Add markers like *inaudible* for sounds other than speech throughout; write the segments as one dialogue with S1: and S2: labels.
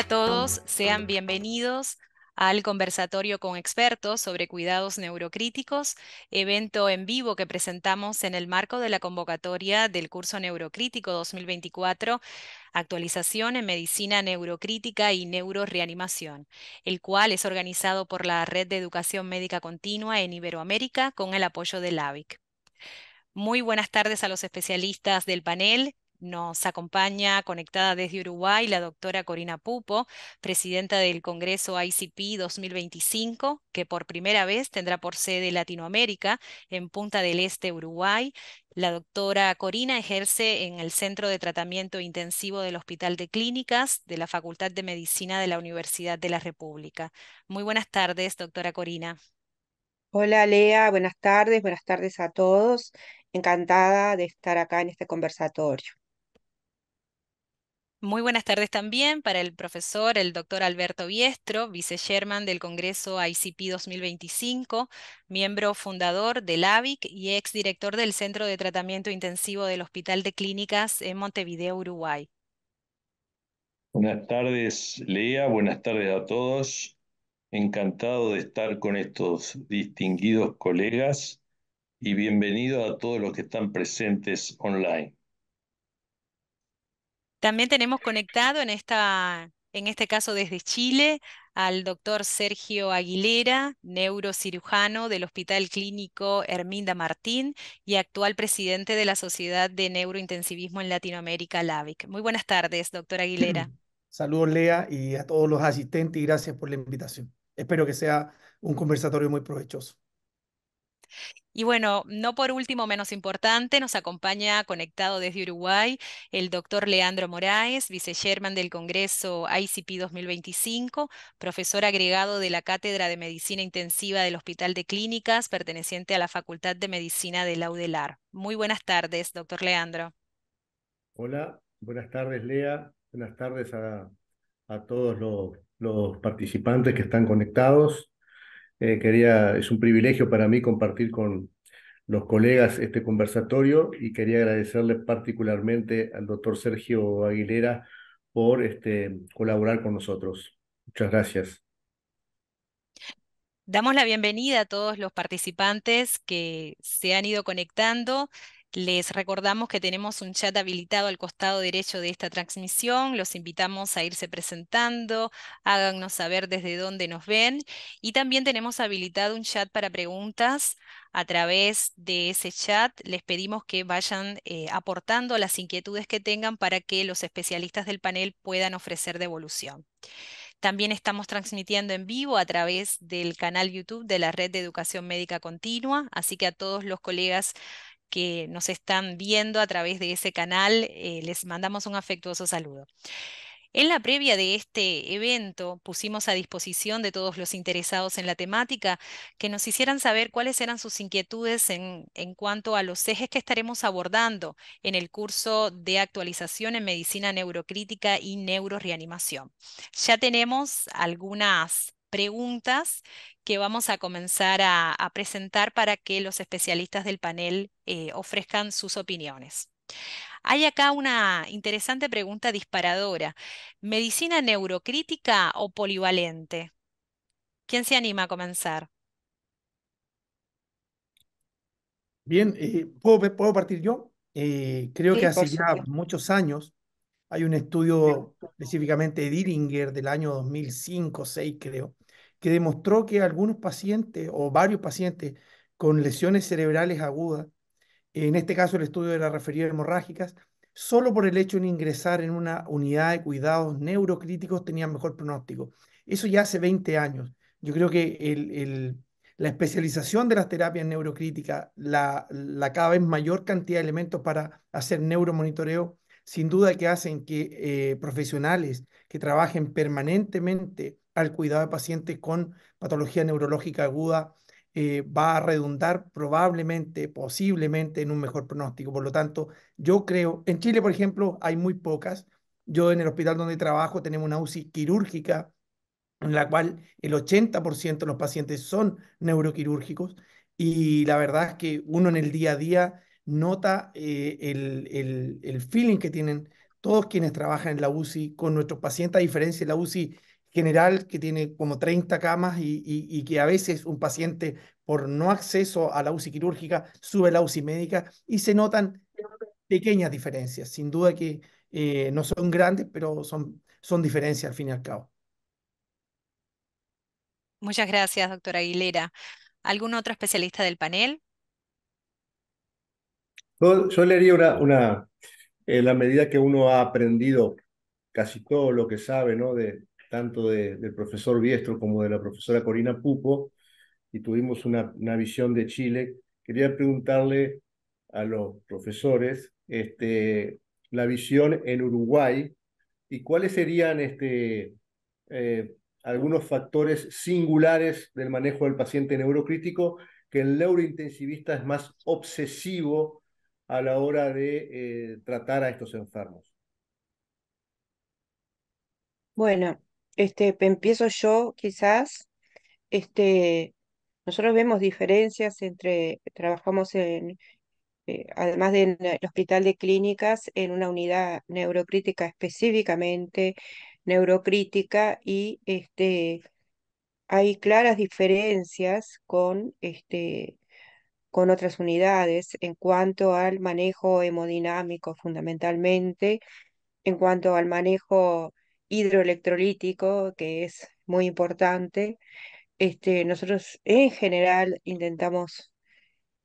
S1: Hola a todos, sean bienvenidos al conversatorio con expertos sobre cuidados neurocríticos, evento en vivo que presentamos en el marco de la convocatoria del curso Neurocrítico 2024 actualización en medicina neurocrítica y neuroreanimación, el cual es organizado por la Red de Educación Médica Continua en Iberoamérica con el apoyo de LAVIC. Muy buenas tardes a los especialistas del panel nos acompaña conectada desde Uruguay la doctora Corina Pupo, presidenta del Congreso ICP 2025, que por primera vez tendrá por sede Latinoamérica en Punta del Este, Uruguay. La doctora Corina ejerce en el Centro de Tratamiento Intensivo del Hospital de Clínicas de la Facultad de Medicina de la Universidad de la República. Muy buenas tardes, doctora Corina.
S2: Hola Lea, buenas tardes, buenas tardes a todos. Encantada de estar acá en este conversatorio.
S1: Muy buenas tardes también para el profesor, el doctor Alberto Biestro, vice del Congreso ICP 2025, miembro fundador del AVIC y exdirector del Centro de Tratamiento Intensivo del Hospital de Clínicas en Montevideo, Uruguay.
S3: Buenas tardes, Lea, buenas tardes a todos. Encantado de estar con estos distinguidos colegas y bienvenido a todos los que están presentes online.
S1: También tenemos conectado en esta, en este caso desde Chile, al doctor Sergio Aguilera, neurocirujano del Hospital Clínico Herminda Martín y actual presidente de la Sociedad de Neurointensivismo en Latinoamérica, LAVIC. Muy buenas tardes, doctor Aguilera.
S4: *clears throat* Saludos, Lea, y a todos los asistentes y gracias por la invitación. Espero que sea un conversatorio muy provechoso.
S1: Y bueno, no por último, menos importante, nos acompaña conectado desde Uruguay el doctor Leandro Moraes, vice-chairman del Congreso ICP 2025, profesor agregado de la Cátedra de Medicina Intensiva del Hospital de Clínicas, perteneciente a la Facultad de Medicina de Laudelar. Muy buenas tardes, doctor Leandro.
S5: Hola, buenas tardes, Lea. Buenas tardes a, todos los, participantes que están conectados. Eh, quería, es un privilegio para mí compartir con, los colegas este conversatorio y quería agradecerle particularmente al doctor Sergio Aguilera por este, colaborar con nosotros. Muchas gracias.
S1: Damos la bienvenida a todos los participantes que se han ido conectando. Les recordamos que tenemos un chat habilitado al costado derecho de esta transmisión. Los invitamos a irse presentando, háganos saber desde dónde nos ven y también tenemos habilitado un chat para preguntas a través de ese chat. Les pedimos que vayan eh, aportando las inquietudes que tengan para que los especialistas del panel puedan ofrecer devolución. También estamos transmitiendo en vivo a través del canal YouTube de la Red de Educación Médica Continua, así que a todos los colegas que nos están viendo a través de ese canal, eh, les mandamos un afectuoso saludo. En la previa de este evento pusimos a disposición de todos los interesados en la temática que nos hicieran saber cuáles eran sus inquietudes en, en, cuanto a los ejes que estaremos abordando en el curso de actualización en medicina neurocrítica y neuroreanimación. Ya tenemos algunas preguntas que vamos a comenzar a, presentar para que los especialistas del panel eh, ofrezcan sus opiniones. Hay acá una interesante pregunta disparadora. ¿Medicina neurocrítica o polivalente? ¿Quién se anima a comenzar?
S4: Bien, eh, ¿puedo, partir yo? Eh, creo que hace ya muchos años hay un estudio específicamente de Dillinger del año 2005-2006, creo, que demostró que algunos pacientes o varios pacientes con lesiones cerebrales agudas, en este caso el estudio de las referidas hemorrágicas, solo por el hecho de ingresar en una unidad de cuidados neurocríticos tenían mejor pronóstico. Eso ya hace 20 años. Yo creo que la especialización de las terapias neurocríticas, la cada vez mayor cantidad de elementos para hacer neuromonitoreo, sin duda que hacen que eh, profesionales que trabajen permanentemente al cuidado de pacientes con patología neurológica aguda eh, va a redundar probablemente, posiblemente en un mejor pronóstico. Por lo tanto, yo creo, en Chile, por ejemplo, hay muy pocas. Yo en el hospital donde trabajo tenemos una UCI quirúrgica en la cual el 80% de los pacientes son neuroquirúrgicos y la verdad es que uno en el día a día nota eh, el, feeling que tienen todos quienes trabajan en la UCI con nuestros pacientes, a diferencia de la UCI general que tiene como 30 camas y, que a veces un paciente por no acceso a la UCI quirúrgica sube a la UCI médica y se notan pequeñas diferencias, sin duda que eh, no son grandes, pero son, son diferencias al fin y al cabo.
S1: Muchas gracias, doctora Aguilera. ¿Algún otro especialista del panel?
S5: Yo, le haría una, una en eh, la medida que uno ha aprendido casi todo lo que sabe, ¿no? De, tanto del profesor Biestro como de la profesora Corina Pupo, y tuvimos una, visión de Chile, quería preguntarle a los profesores este, la visión en Uruguay y cuáles serían este, eh, algunos factores singulares del manejo del paciente neurocrítico que el neurointensivista es más obsesivo a la hora de eh, tratar a estos enfermos?
S2: Bueno, este, empiezo yo quizás. Este, nosotros vemos diferencias entre, trabajamos en, eh, además del hospital de clínicas, en una unidad neurocrítica específicamente, neurocrítica, y este, hay claras diferencias con este, con otras unidades en cuanto al manejo hemodinámico fundamentalmente, en cuanto al manejo hidroelectrolítico, que es muy importante. Este, nosotros en general intentamos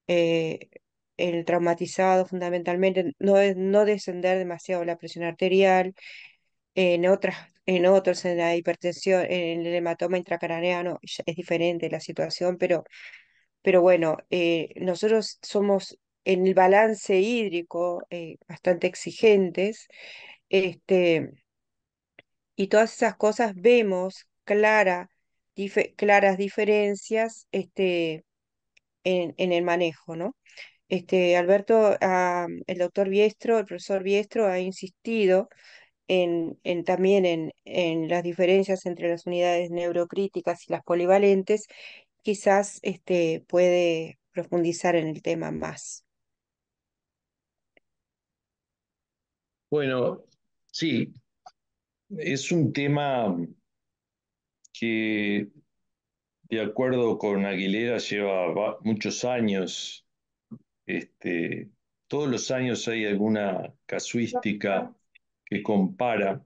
S2: eh, el traumatizado fundamentalmente, no, no descender demasiado la presión arterial, en, otras, en otros, en la hipertensión, en el hematoma intracraneano es diferente la situación, pero pero bueno, eh, nosotros somos en el balance hídrico eh, bastante exigentes, este, y todas esas cosas vemos claras diferencias este, en, el manejo, ¿no? Este, Alberto, ah, el doctor Biestro, el profesor Biestro ha insistido en, en, también en, en, las diferencias entre las unidades neurocríticas y las polivalentes quizás este, puede profundizar en el tema más.
S3: Bueno, sí, es un tema que, de acuerdo con Aguilera, lleva muchos años. Este, todos los años hay alguna casuística que compara,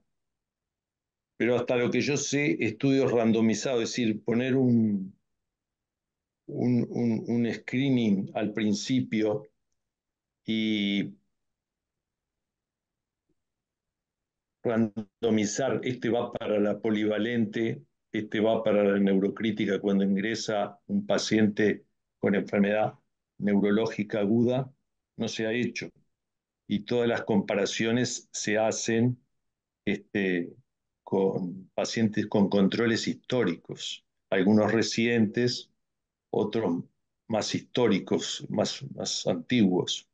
S3: pero hasta lo que yo sé, estudios randomizados, es decir, poner un, un, screening al principio y randomizar, este va para la polivalente, este va para la neurocrítica cuando ingresa un paciente con enfermedad neurológica aguda, no se ha hecho. Y todas las comparaciones se hacen este, con pacientes con controles históricos, algunos recientes, otros más históricos, más, más antiguos.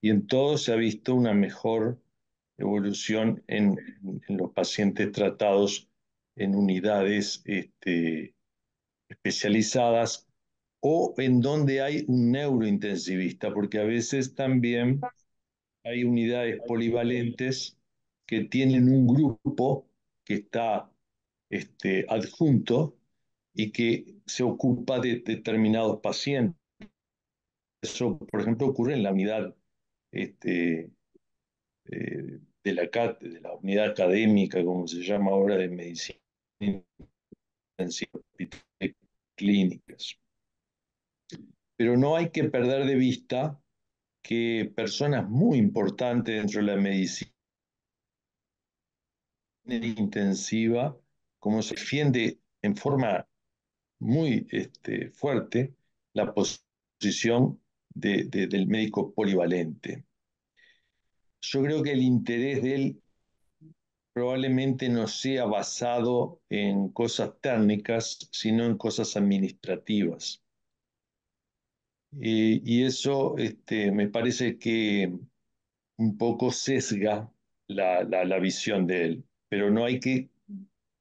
S3: Y en todo se ha visto una mejor evolución en, los pacientes tratados en unidades este, especializadas o en donde hay un neurointensivista, porque a veces también hay unidades polivalentes que tienen un grupo que está este, adjunto y que se ocupa de determinados pacientes. Eso, por ejemplo, ocurre en la unidad este, eh, de, la, de la unidad académica, como se llama ahora, de medicina en clínicas. Pero no hay que perder de vista que personas muy importantes dentro de la medicina intensiva, como se defiende en forma muy este, fuerte la posición del médico polivalente. Yo creo que el interés de él probablemente no sea basado en cosas técnicas, sino en cosas administrativas. Eh, y eso este, me parece que un poco sesga la, visión de él, pero no hay que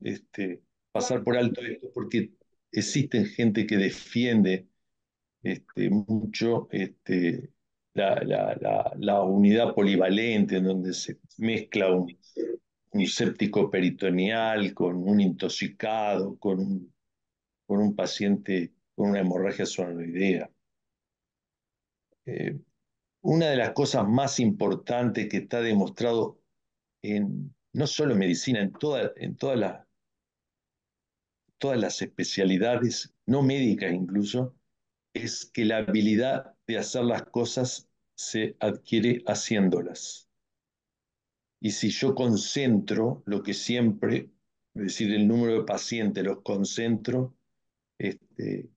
S3: este, pasar por alto esto porque existen gente que defiende este, mucho este, la, unidad polivalente, en donde se mezcla un, un séptico peritoneal con un intoxicado, con un, paciente con una hemorragia sonoroidea. Eh, una de las cosas más importantes que está demostrado en, no solo en medicina, en, toda, en todas las todas las especialidades, no médicas incluso, es que la habilidad de hacer las cosas se adquiere haciéndolas. Y si yo concentro lo que siempre, es decir, el número de pacientes, los concentro, este,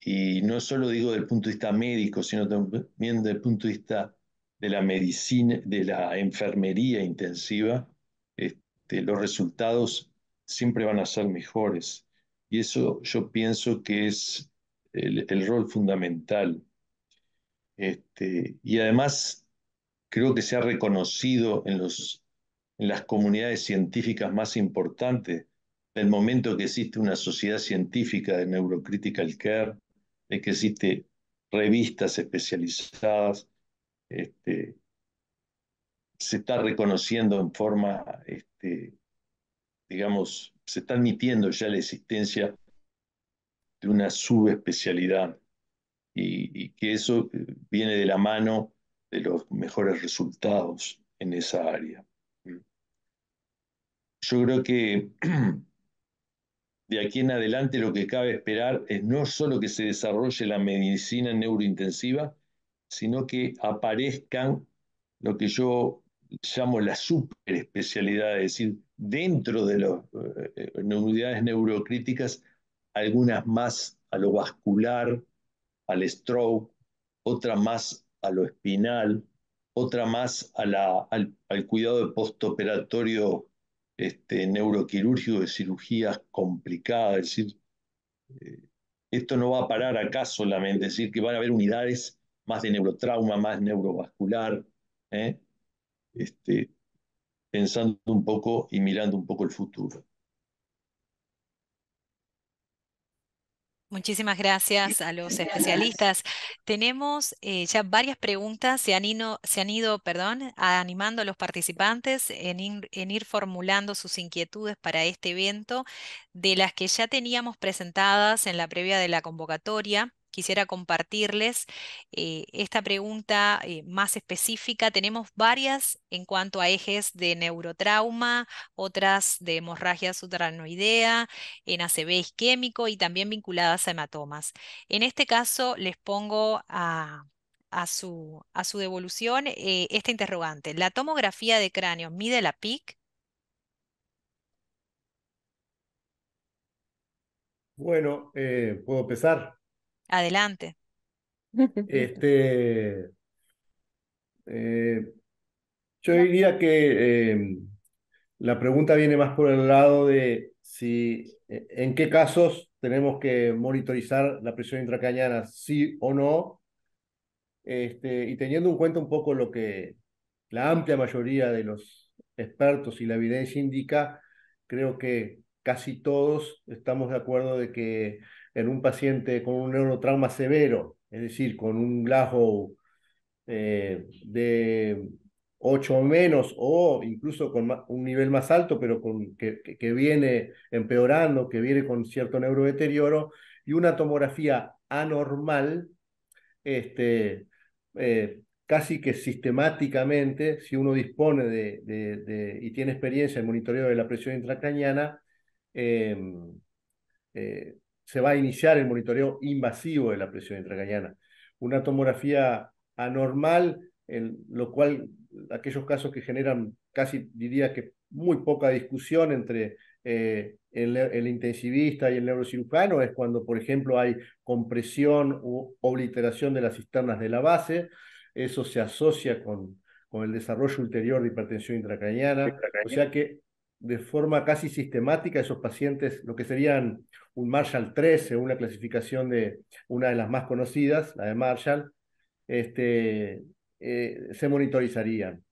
S3: y no solo digo del punto de vista médico, sino también el punto de vista de la medicina, de la enfermería intensiva, este, los resultados siempre van a ser mejores. Y eso yo pienso que es el, rol fundamental. Este, y además creo que se ha reconocido en, los, en las comunidades científicas más importantes del momento que existe una sociedad científica de neurocritical care, de que existe revistas especializadas, este, se está reconociendo en forma este, digamos, se está admitiendo ya la existencia de una subespecialidad y, que eso eh, viene de la mano de los mejores resultados en esa área. Yo creo que *clears throat* de aquí en adelante lo que cabe esperar es no solo que se desarrolle la medicina neurointensiva, sino que aparezcan lo que yo llamo la superespecialidad, es decir, dentro de las eh, unidades neurocríticas, algunas más a lo vascular, al stroke, otra más a lo espinal, otra más a la, al, cuidado de postoperatorio este, neuroquirúrgico de cirugías complicadas. Es decir, eh, esto no va a parar acá solamente, es decir, que van a haber unidades más de neurotrauma, más neurovascular, ¿eh? este, pensando un poco y mirando un poco el futuro.
S1: Muchísimas gracias a los especialistas. Tenemos eh, ya varias preguntas, se han, se han ido perdón, animando a los participantes en ir formulando sus inquietudes para este evento, de las que ya teníamos presentadas en la previa de la convocatoria quisiera compartirles eh, esta pregunta eh, más específica. Tenemos varias en cuanto a ejes de neurotrauma, otras de hemorragia sutranoidea, en ACV isquémico y también vinculadas a hematomas. En este caso les pongo a, su, a su, devolución eh, esta interrogante. ¿La tomografía de cráneo mide la PIC?
S5: Bueno, puedo empezar.
S1: Adelante. *laughs*
S5: Este, eh, yo diría que em, la pregunta viene más por el lado de si eh, en qué casos tenemos que monitorizar la presión intracañana sí o no, este, y teniendo en cuenta un poco lo que la amplia mayoría de los expertos y la evidencia indica, creo que casi todos estamos de acuerdo de que en un paciente con un neurotrauma severo, es decir, con un Glasgow eh, de 8 o menos, o incluso con un nivel más alto, pero que, viene empeorando, que viene con cierto neurodeterioro, y una tomografía anormal, este, eh, casi que sistemáticamente, si uno dispone de, y tiene experiencia en monitoreo de la presión intracraniana, em, eh, se va a iniciar el monitoreo invasivo de la presión intracraniana. Una tomografía anormal, en lo cual aquellos casos que generan casi diría que muy poca discusión entre eh, el, intensivista y el neurocirujano es cuando, por ejemplo, hay compresión u obliteración de las cisternas de la base. Eso se asocia con, el desarrollo ulterior de hipertensión intracraniana. intracraniana. O sea que de forma casi sistemática esos pacientes, lo que serían un Marshall 13, una clasificación de una de las más conocidas, la de Marshall, este, eh, se monitorizarían.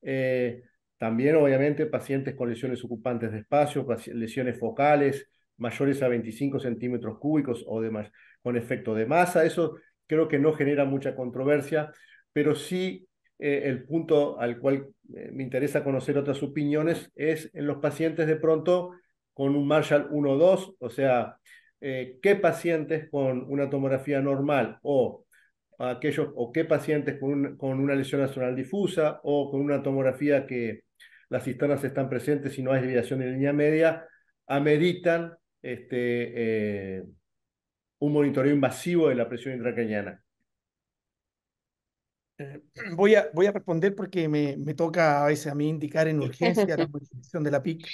S5: Eh, también, obviamente, pacientes con lesiones ocupantes de espacio, lesiones focales mayores a 25 centímetros cúbicos o demás, con efecto de masa. Eso creo que no genera mucha controversia, pero sí eh, el punto al cual me interesa conocer otras opiniones es en los pacientes de pronto con un Marshall 1-2, o sea, eh, qué pacientes con una tomografía normal o aquellos o qué pacientes con, con una lesión nacional difusa o con una tomografía que las cisternas están presentes y no hay desviación de línea media, ameritan este, eh, un monitoreo invasivo de la presión intracraniana.
S4: Eh, voy, a, voy a responder porque me, me, toca a veces a mí indicar en urgencia la posición de la PIC.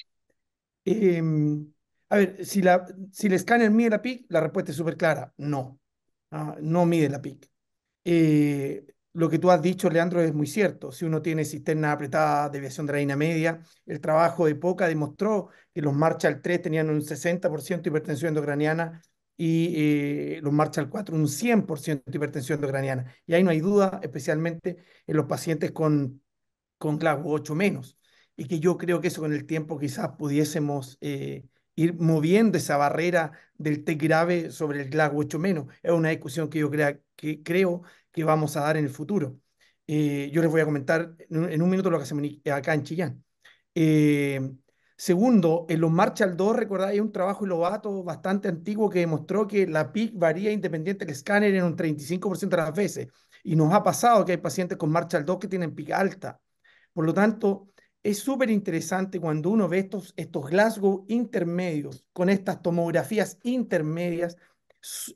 S4: Em, a ver, si, la, si el escáner mide la PIC, la respuesta es súper clara. No, ah, no mide la PIC. Eh, lo que tú has dicho, Leandro, es muy cierto. Si uno tiene cisterna apretada, deviación de la media, el trabajo de POCA demostró que los Marshall 3 tenían un 60% de hipertensión endocraniana y eh, los Marshall 4 un 100% de hipertensión endocraniana. Y ahí no hay duda, especialmente en los pacientes con, con 8 8 menos y que yo creo que eso con el tiempo quizás pudiésemos eh, ir moviendo esa barrera del TEC grave sobre el GLAS 8 menos. Es una discusión que yo creo que creo que vamos a dar en el futuro. Eh, yo les voy a comentar en, un minuto lo que hacemos acá en Chillán. Eh, segundo, en los al 2, recordad, hay un trabajo y lobato bastante antiguo que demostró que la PIC varía independiente del escáner en un 35% de las veces. Y nos ha pasado que hay pacientes con al 2 que tienen PIC alta. Por lo tanto, es súper interesante cuando uno ve estos, estos Glasgow intermedios con estas tomografías intermedias,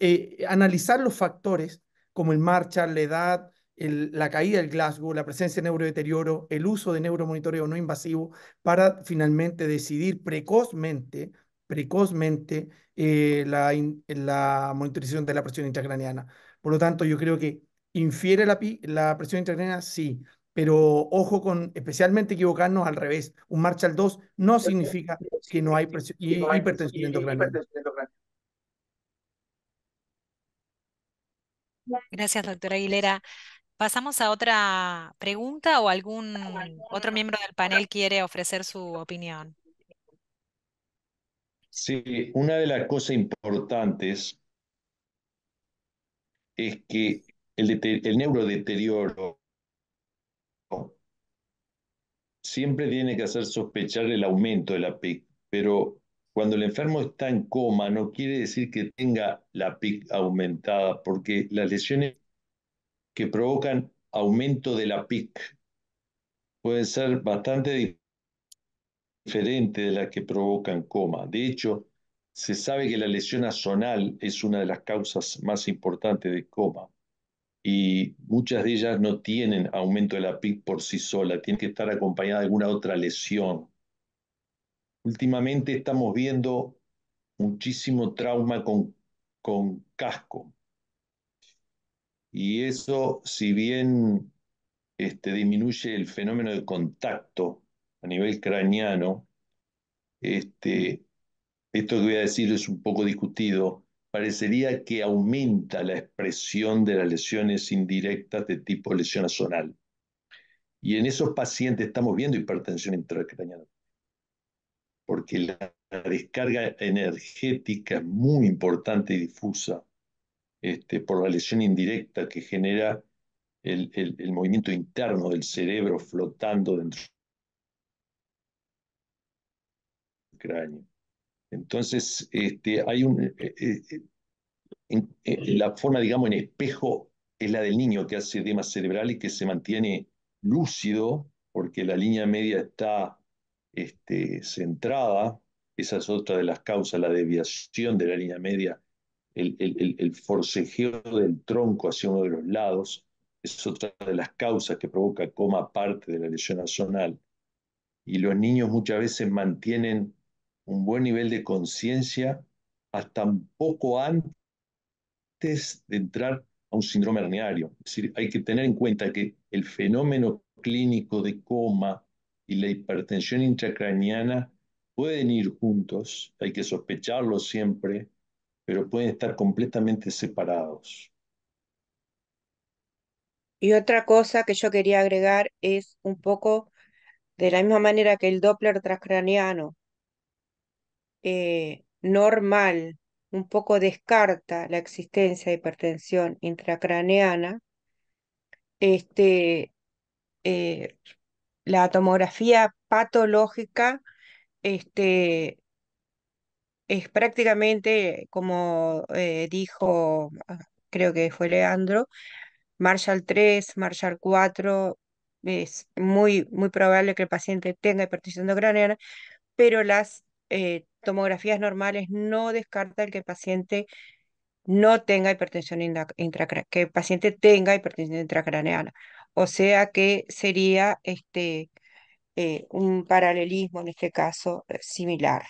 S4: eh, analizar los factores como el marcha, la edad, la caída del Glasgow, la presencia de neurodeterioro, el uso de neuromonitoreo no invasivo para finalmente decidir precozmente, precozmente eh, la, la, monitorización de la presión intracraniana. Por lo tanto, yo creo que infiere la, la presión intracraniana, sí, pero ojo con especialmente equivocarnos al revés. Un marcha al 2 no significa *laughs* que no hay, y hay hipertensión
S1: Gracias, doctora Aguilera. ¿Pasamos a otra pregunta o algún otro miembro del panel quiere ofrecer su opinión?
S3: Sí, una de las cosas importantes es que el, el neurodeterioro siempre tiene que hacer sospechar el aumento de la PIC, pero cuando el enfermo está en coma no quiere decir que tenga la PIC aumentada, porque las lesiones que provocan aumento de la PIC pueden ser bastante diferentes de las que provocan coma. De hecho, se sabe que la lesión azonal es una de las causas más importantes de coma y muchas de ellas no tienen aumento de la PIC por sí sola, tienen que estar acompañada de alguna otra lesión. Últimamente estamos viendo muchísimo trauma con, con casco. Y eso, si bien este, disminuye el fenómeno de contacto a nivel craneano este, esto que voy a decir es un poco discutido, parecería que aumenta la expresión de las lesiones indirectas de tipo lesión azonal. Y en esos pacientes estamos viendo hipertensión intracraneal, porque la descarga energética es muy importante y difusa este, por la lesión indirecta que genera el movimiento interno del cerebro flotando dentro del cráneo. Entonces, este, hay un, eh, eh, eh, la forma, digamos, en espejo es la del niño que hace cerebral y que se mantiene lúcido porque la línea media está este, centrada. Esa es otra de las causas, la deviación de la línea media, el, forcejeo del tronco hacia uno de los lados. Es otra de las causas que provoca coma parte de la lesión azonal. Y los niños muchas veces mantienen un buen nivel de conciencia hasta un poco antes de entrar a un síndrome herniario. Es decir, hay que tener en cuenta que el fenómeno clínico de coma y la hipertensión intracraniana pueden ir juntos, hay que sospecharlo siempre, pero pueden estar completamente separados.
S2: Y otra cosa que yo quería agregar es un poco de la misma manera que el Doppler transcraniano eh, normal un poco descarta la existencia de hipertensión intracraneana, este, eh, la tomografía patológica este, es prácticamente, como eh, dijo, ah, creo que fue Leandro, Marshall 3, Marshall 4, es muy, muy probable que el paciente tenga hipertensión intracraneana, pero las tomografías normales no descarta el que el paciente no tenga hipertensión intracraneana, que paciente tenga hipertensión intracraneana. O sea que sería este, eh, un paralelismo en este caso
S5: eh, similar.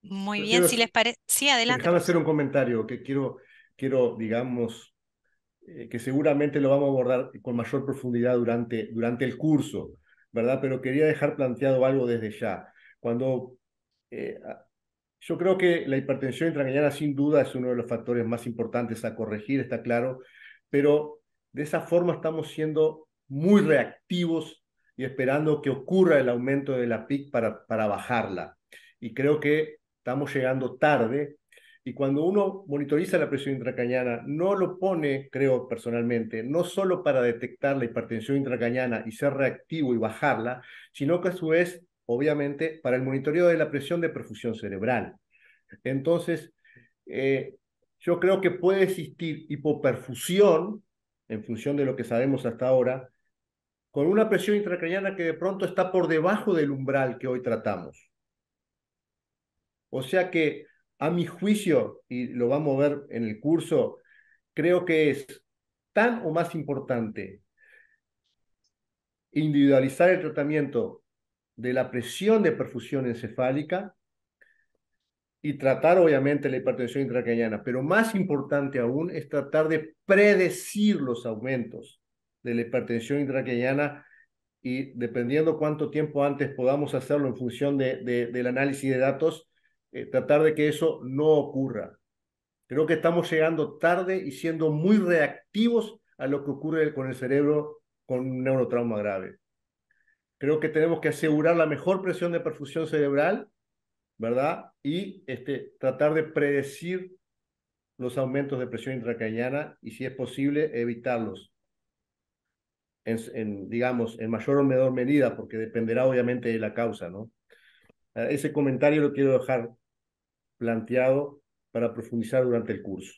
S2: Muy
S1: bien, si les parece. Sí, adelante. Déjame hacer un
S5: comentario que quiero, quiero digamos, eh, que seguramente lo vamos a abordar con mayor profundidad durante, durante el curso. ¿verdad? Pero quería dejar planteado algo desde ya. Cuando eh, yo creo que la hipertensión intracraniana sin duda es uno de los factores más importantes a corregir, está claro, pero de esa forma estamos siendo muy reactivos y esperando que ocurra el aumento de la PIC para, para bajarla. Y creo que estamos llegando tarde y cuando uno monitoriza la presión intracraniana, no lo pone, creo personalmente, no solo para detectar la hipertensión intracraniana y ser reactivo y bajarla, sino que a su vez, obviamente, para el monitoreo de la presión de perfusión cerebral. Entonces, eh, yo creo que puede existir hipoperfusión, en función de lo que sabemos hasta ahora, con una presión intracraniana que de pronto está por debajo del umbral que hoy tratamos. O sea que a mi juicio, y lo vamos a ver en el curso, creo que es tan o más importante individualizar el tratamiento de la presión de perfusión encefálica y tratar obviamente la hipertensión intracraniana, pero más importante aún es tratar de predecir los aumentos de la hipertensión intracraniana y dependiendo cuánto tiempo antes podamos hacerlo en función del análisis de datos, eh, tratar de que eso no ocurra. Creo que estamos llegando tarde y siendo muy reactivos a lo que ocurre con el cerebro con un neurotrauma grave. Creo que tenemos que asegurar la mejor presión de perfusión cerebral, ¿verdad? Y este, tratar de predecir los aumentos de presión intracraniana y, si es posible, evitarlos. En, digamos, en mayor o menor medida, porque dependerá obviamente de la causa, ¿no? Eh, ese comentario lo quiero dejar planteado para profundizar durante el curso.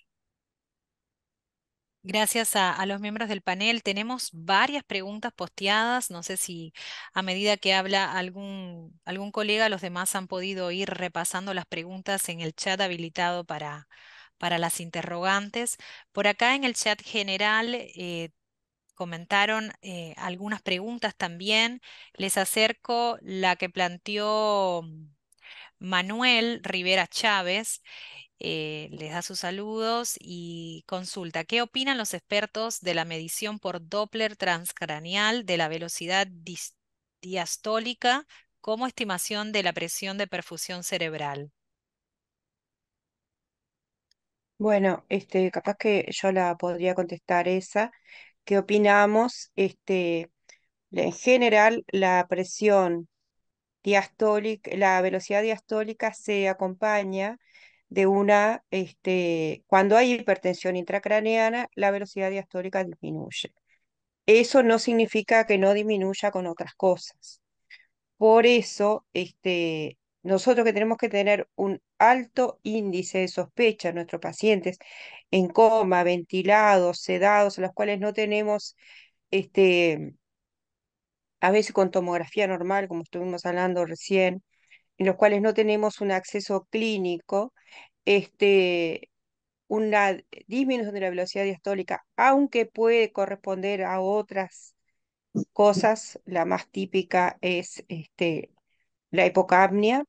S1: Gracias a, los miembros del panel. Tenemos varias preguntas posteadas. No sé si a medida que habla algún, algún colega, los demás han podido ir repasando las preguntas en el chat habilitado para, para las interrogantes. Por acá en el chat general eh, comentaron eh, algunas preguntas también. Les acerco la que planteó Manuel Rivera Chávez eh, les da sus saludos y consulta, ¿qué opinan los expertos de la medición por Doppler transcranial de la velocidad diastólica como estimación de la presión de perfusión cerebral?
S2: Bueno, este, capaz que yo la podría contestar esa. ¿Qué opinamos? Este, en general, la presión la velocidad diastólica se acompaña de una, este, cuando hay hipertensión intracraneana, la velocidad diastólica disminuye. Eso no significa que no disminuya con otras cosas. Por eso, este, nosotros que tenemos que tener un alto índice de sospecha, nuestros pacientes en coma, ventilados, sedados, los cuales no tenemos este, a veces con tomografía normal, como estuvimos hablando recién, en los cuales no tenemos un acceso clínico, este, una disminución de la velocidad diastólica, aunque puede corresponder a otras cosas, la más típica es este, la hipocapnia,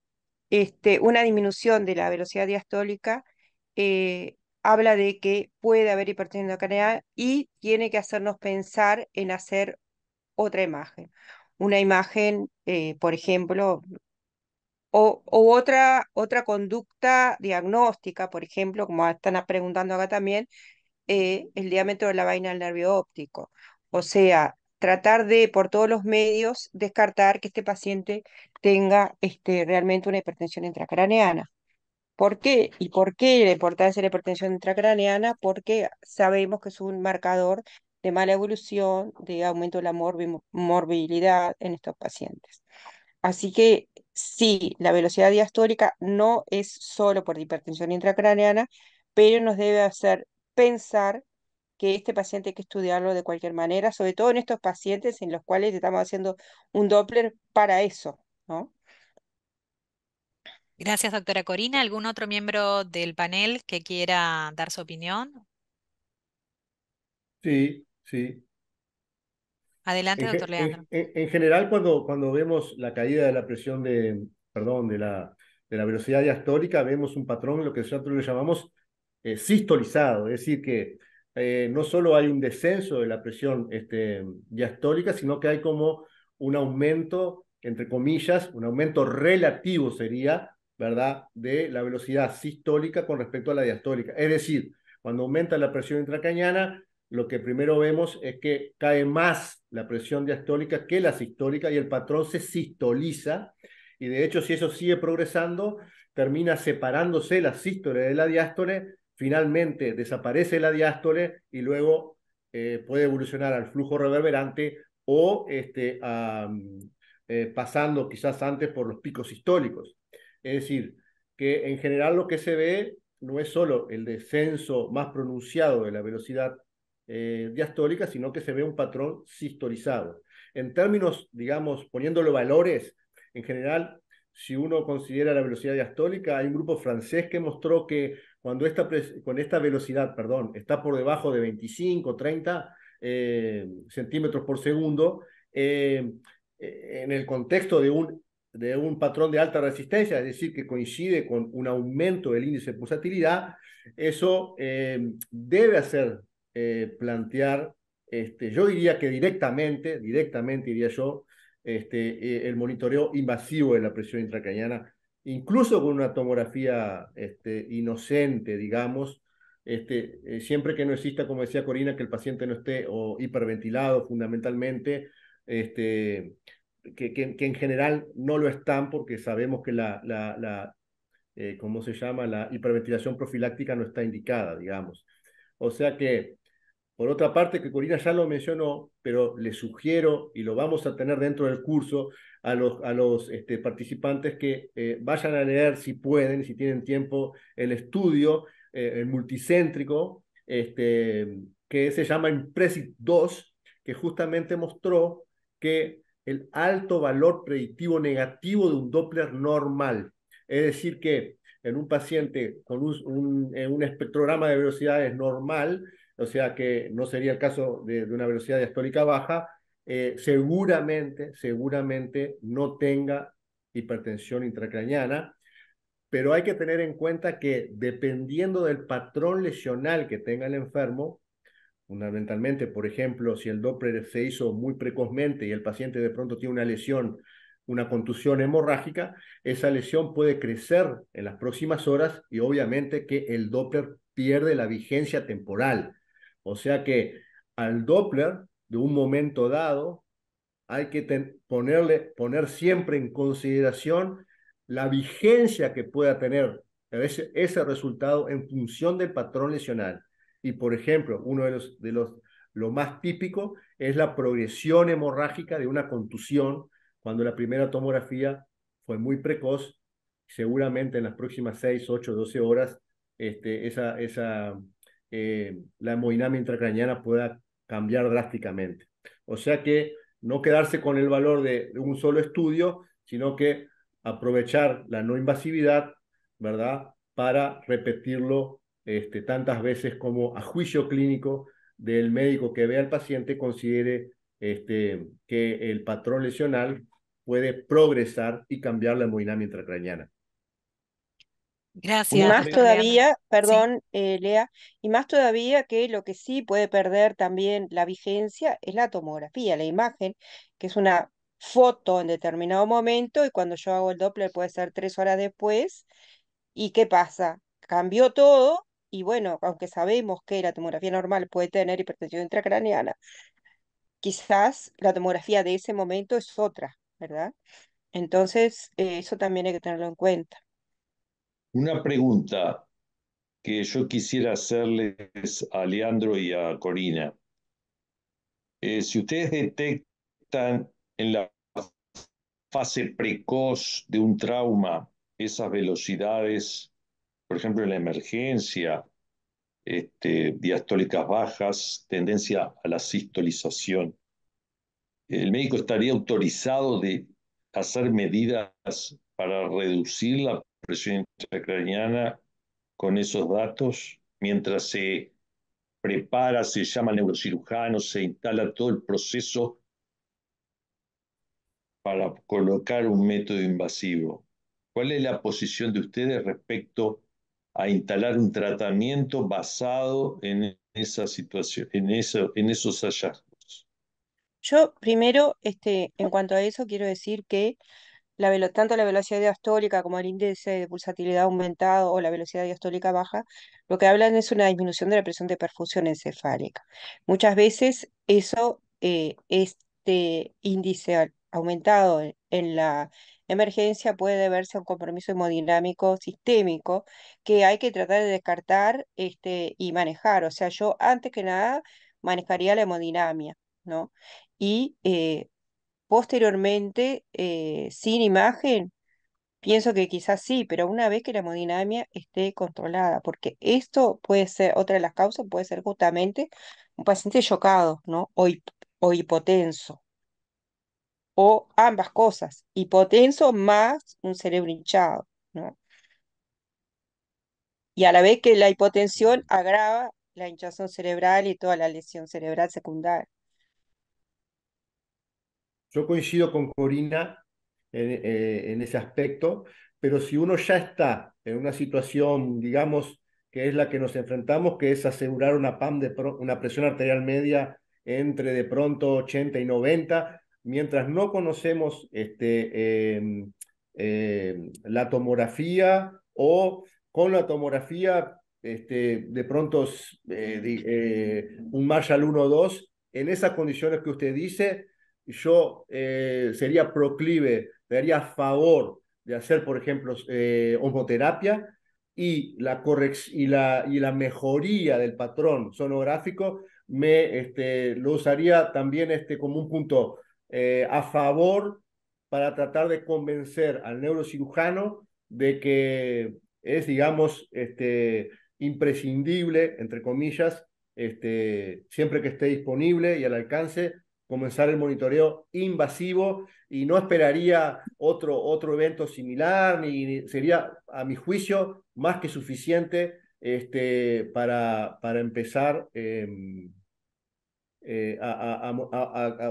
S2: este, una disminución de la velocidad diastólica eh, habla de que puede haber hipertensión endocrinal y tiene que hacernos pensar en hacer otra imagen. Una imagen, eh, por ejemplo, o, otra, otra conducta diagnóstica, por ejemplo, como están preguntando acá también, eh, el diámetro de la vaina del nervio óptico. O sea, tratar de, por todos los medios, descartar que este paciente tenga este, realmente una hipertensión intracraneana. ¿Por qué? ¿Y por qué la importancia de la hipertensión intracraneana? Porque sabemos que es un marcador de mala evolución, de aumento de la morbilidad en estos pacientes. Así que sí, la velocidad diastólica no es solo por hipertensión intracraneana, pero nos debe hacer pensar que este paciente hay que estudiarlo de cualquier manera, sobre todo en estos pacientes en los cuales estamos haciendo un Doppler para eso, ¿no?
S1: Gracias, doctora Corina. ¿Algún otro miembro del panel que quiera dar su opinión?
S5: Sí, Sí.
S1: Adelante, en, doctor Leandro.
S5: En, general, cuando, cuando vemos la caída de la presión de, perdón, de la, de la velocidad diastólica, vemos un patrón, lo que nosotros le llamamos eh, sistolizado, es decir, que eh, no solo hay un descenso de la presión este, diastólica, sino que hay como un aumento, entre comillas, un aumento relativo sería, ¿verdad?, de la velocidad sistólica con respecto a la diastólica. Es decir, cuando aumenta la presión intracañana, lo que primero vemos es que cae más la presión diastólica que la sistólica y el patrón se sistoliza. Y de hecho, si eso sigue progresando, termina separándose la sístole de la diástole, finalmente desaparece la diástole y luego eh, puede evolucionar al flujo reverberante o este, eh, pasando quizás antes por los picos sistólicos. Es decir, que en general lo que se ve no es solo el descenso más pronunciado de la velocidad diastólica, eh, sino que se ve un patrón sistolizado. En términos, digamos, poniéndolo valores, en general, si uno considera la velocidad diastólica, hay un grupo francés que mostró que cuando esta, con esta velocidad, perdón, está por debajo de 25, 30 eh, centímetros por segundo, eh, en el contexto de un, de un patrón de alta resistencia, es decir, que coincide con un aumento del índice de pulsatilidad, eso debe hacer eh, plantear, este, yo diría que directamente, directamente diría yo, este, eh, el monitoreo invasivo de la presión intracraniana, incluso con una tomografía este, inocente, digamos, este, eh, siempre que no exista, como decía Corina, que el paciente no esté o hiperventilado fundamentalmente, este, que, que, en general no lo están porque sabemos que la, la, la ¿cómo se llama? La hiperventilación profiláctica no está indicada, digamos. O sea que por otra parte, que Corina ya lo mencionó, pero le sugiero, y lo vamos a tener dentro del curso, a los, este, participantes que eh, vayan a leer, si pueden, si tienen tiempo, el estudio eh, multicéntrico este, que se llama Impresit 2, que justamente mostró que el alto valor predictivo negativo de un Doppler normal, es decir, que en un paciente con un, un eh, espectrograma de velocidades normal, o sea que no sería el caso de, una velocidad diastólica baja, eh, seguramente, seguramente no tenga hipertensión intracraniana, pero hay que tener en cuenta que dependiendo del patrón lesional que tenga el enfermo, fundamentalmente, por ejemplo, si el Doppler se hizo muy precozmente y el paciente de pronto tiene una lesión, una contusión hemorrágica, esa lesión puede crecer en las próximas horas y obviamente que el Doppler pierde la vigencia temporal. O sea que al Doppler de un momento dado hay que ponerle, poner siempre en consideración la vigencia que pueda tener ese, ese resultado en función del patrón lesional. Y por ejemplo, uno de los, de los lo más típico es la progresión hemorrágica de una contusión cuando la primera tomografía fue muy precoz. Seguramente en las próximas 6, 8, 12 horas este, esa, esa eh, la hemodinamia intracraniana pueda cambiar drásticamente. O sea que no quedarse con el valor de, un solo estudio, sino que aprovechar la no invasividad, ¿verdad? Para repetirlo este, tantas veces como a juicio clínico del médico que vea al paciente considere este, que el patrón lesional puede progresar y cambiar la hemodinamia intracraniana.
S2: Gracias. Y más todavía, perdón, eh, Lea, y más todavía que lo que sí puede perder también la vigencia es la tomografía, la imagen, que es una foto en determinado momento y cuando yo hago el Doppler puede ser tres horas después. ¿Y qué pasa? Cambió todo y bueno, aunque sabemos que la tomografía normal puede tener hipertensión intracraneana, quizás la tomografía de ese momento es otra, ¿verdad? Entonces, eh, eso también hay que tenerlo en cuenta.
S3: Una pregunta que yo quisiera hacerles a Leandro y a Corina. Eh, si ustedes detectan en la fase precoz de un trauma esas velocidades, por ejemplo, en la emergencia, este, diastólicas bajas, tendencia a la sistolización. El médico estaría autorizado de hacer medidas para reducir la presión intracraniana con esos datos mientras se prepara, se llama neurocirujano, se instala todo el proceso para colocar un método invasivo. ¿Cuál es la posición de ustedes respecto a instalar un tratamiento basado en esa situación, en, en esos hallazgos?
S2: Yo primero, este, en cuanto a eso, quiero decir que tanto la velocidad diastólica como el índice de pulsatilidad aumentado o la velocidad diastólica baja, lo que hablan es una disminución de la presión de perfusión encefálica. Muchas veces eso, eh, este índice aumentado en, la emergencia puede deberse a un compromiso hemodinámico sistémico que hay que tratar de descartar este, y manejar. O sea, yo antes que nada manejaría la hemodinamia, ¿no? Y eh, Posteriormente, eh, sin imagen, pienso que quizás sí, pero una vez que la hemodinamia esté controlada, porque esto puede ser, otra de las causas puede ser justamente un paciente chocado, ¿no? O, hipotenso, o ambas cosas, hipotenso más un cerebro hinchado, ¿no? Y a la vez que la hipotensión agrava la hinchazón cerebral y toda la lesión cerebral secundaria.
S5: Yo coincido con Corina eh, en, ese aspecto, pero si uno ya está en una situación, digamos, que es la que nos enfrentamos, que es asegurar una PAM de una presión arterial media entre de pronto 80 y 90, mientras no conocemos este, em, em, la tomografía o con la tomografía este, de pronto eh, eh, un Marshall 1 o 2, en esas condiciones que usted dice, yo eh, sería proclive, me a favor de hacer, por ejemplo, eh, homoterapia y la, y, la, y la mejoría del patrón sonográfico, me, este, lo usaría también este, como un punto eh, a favor para tratar de convencer al neurocirujano de que es, digamos, este, imprescindible, entre comillas, este, siempre que esté disponible y al alcance, comenzar el monitoreo invasivo y no esperaría otro, otro evento similar, ni, sería, a mi juicio, más que suficiente este, para, para empezar em, eh, a,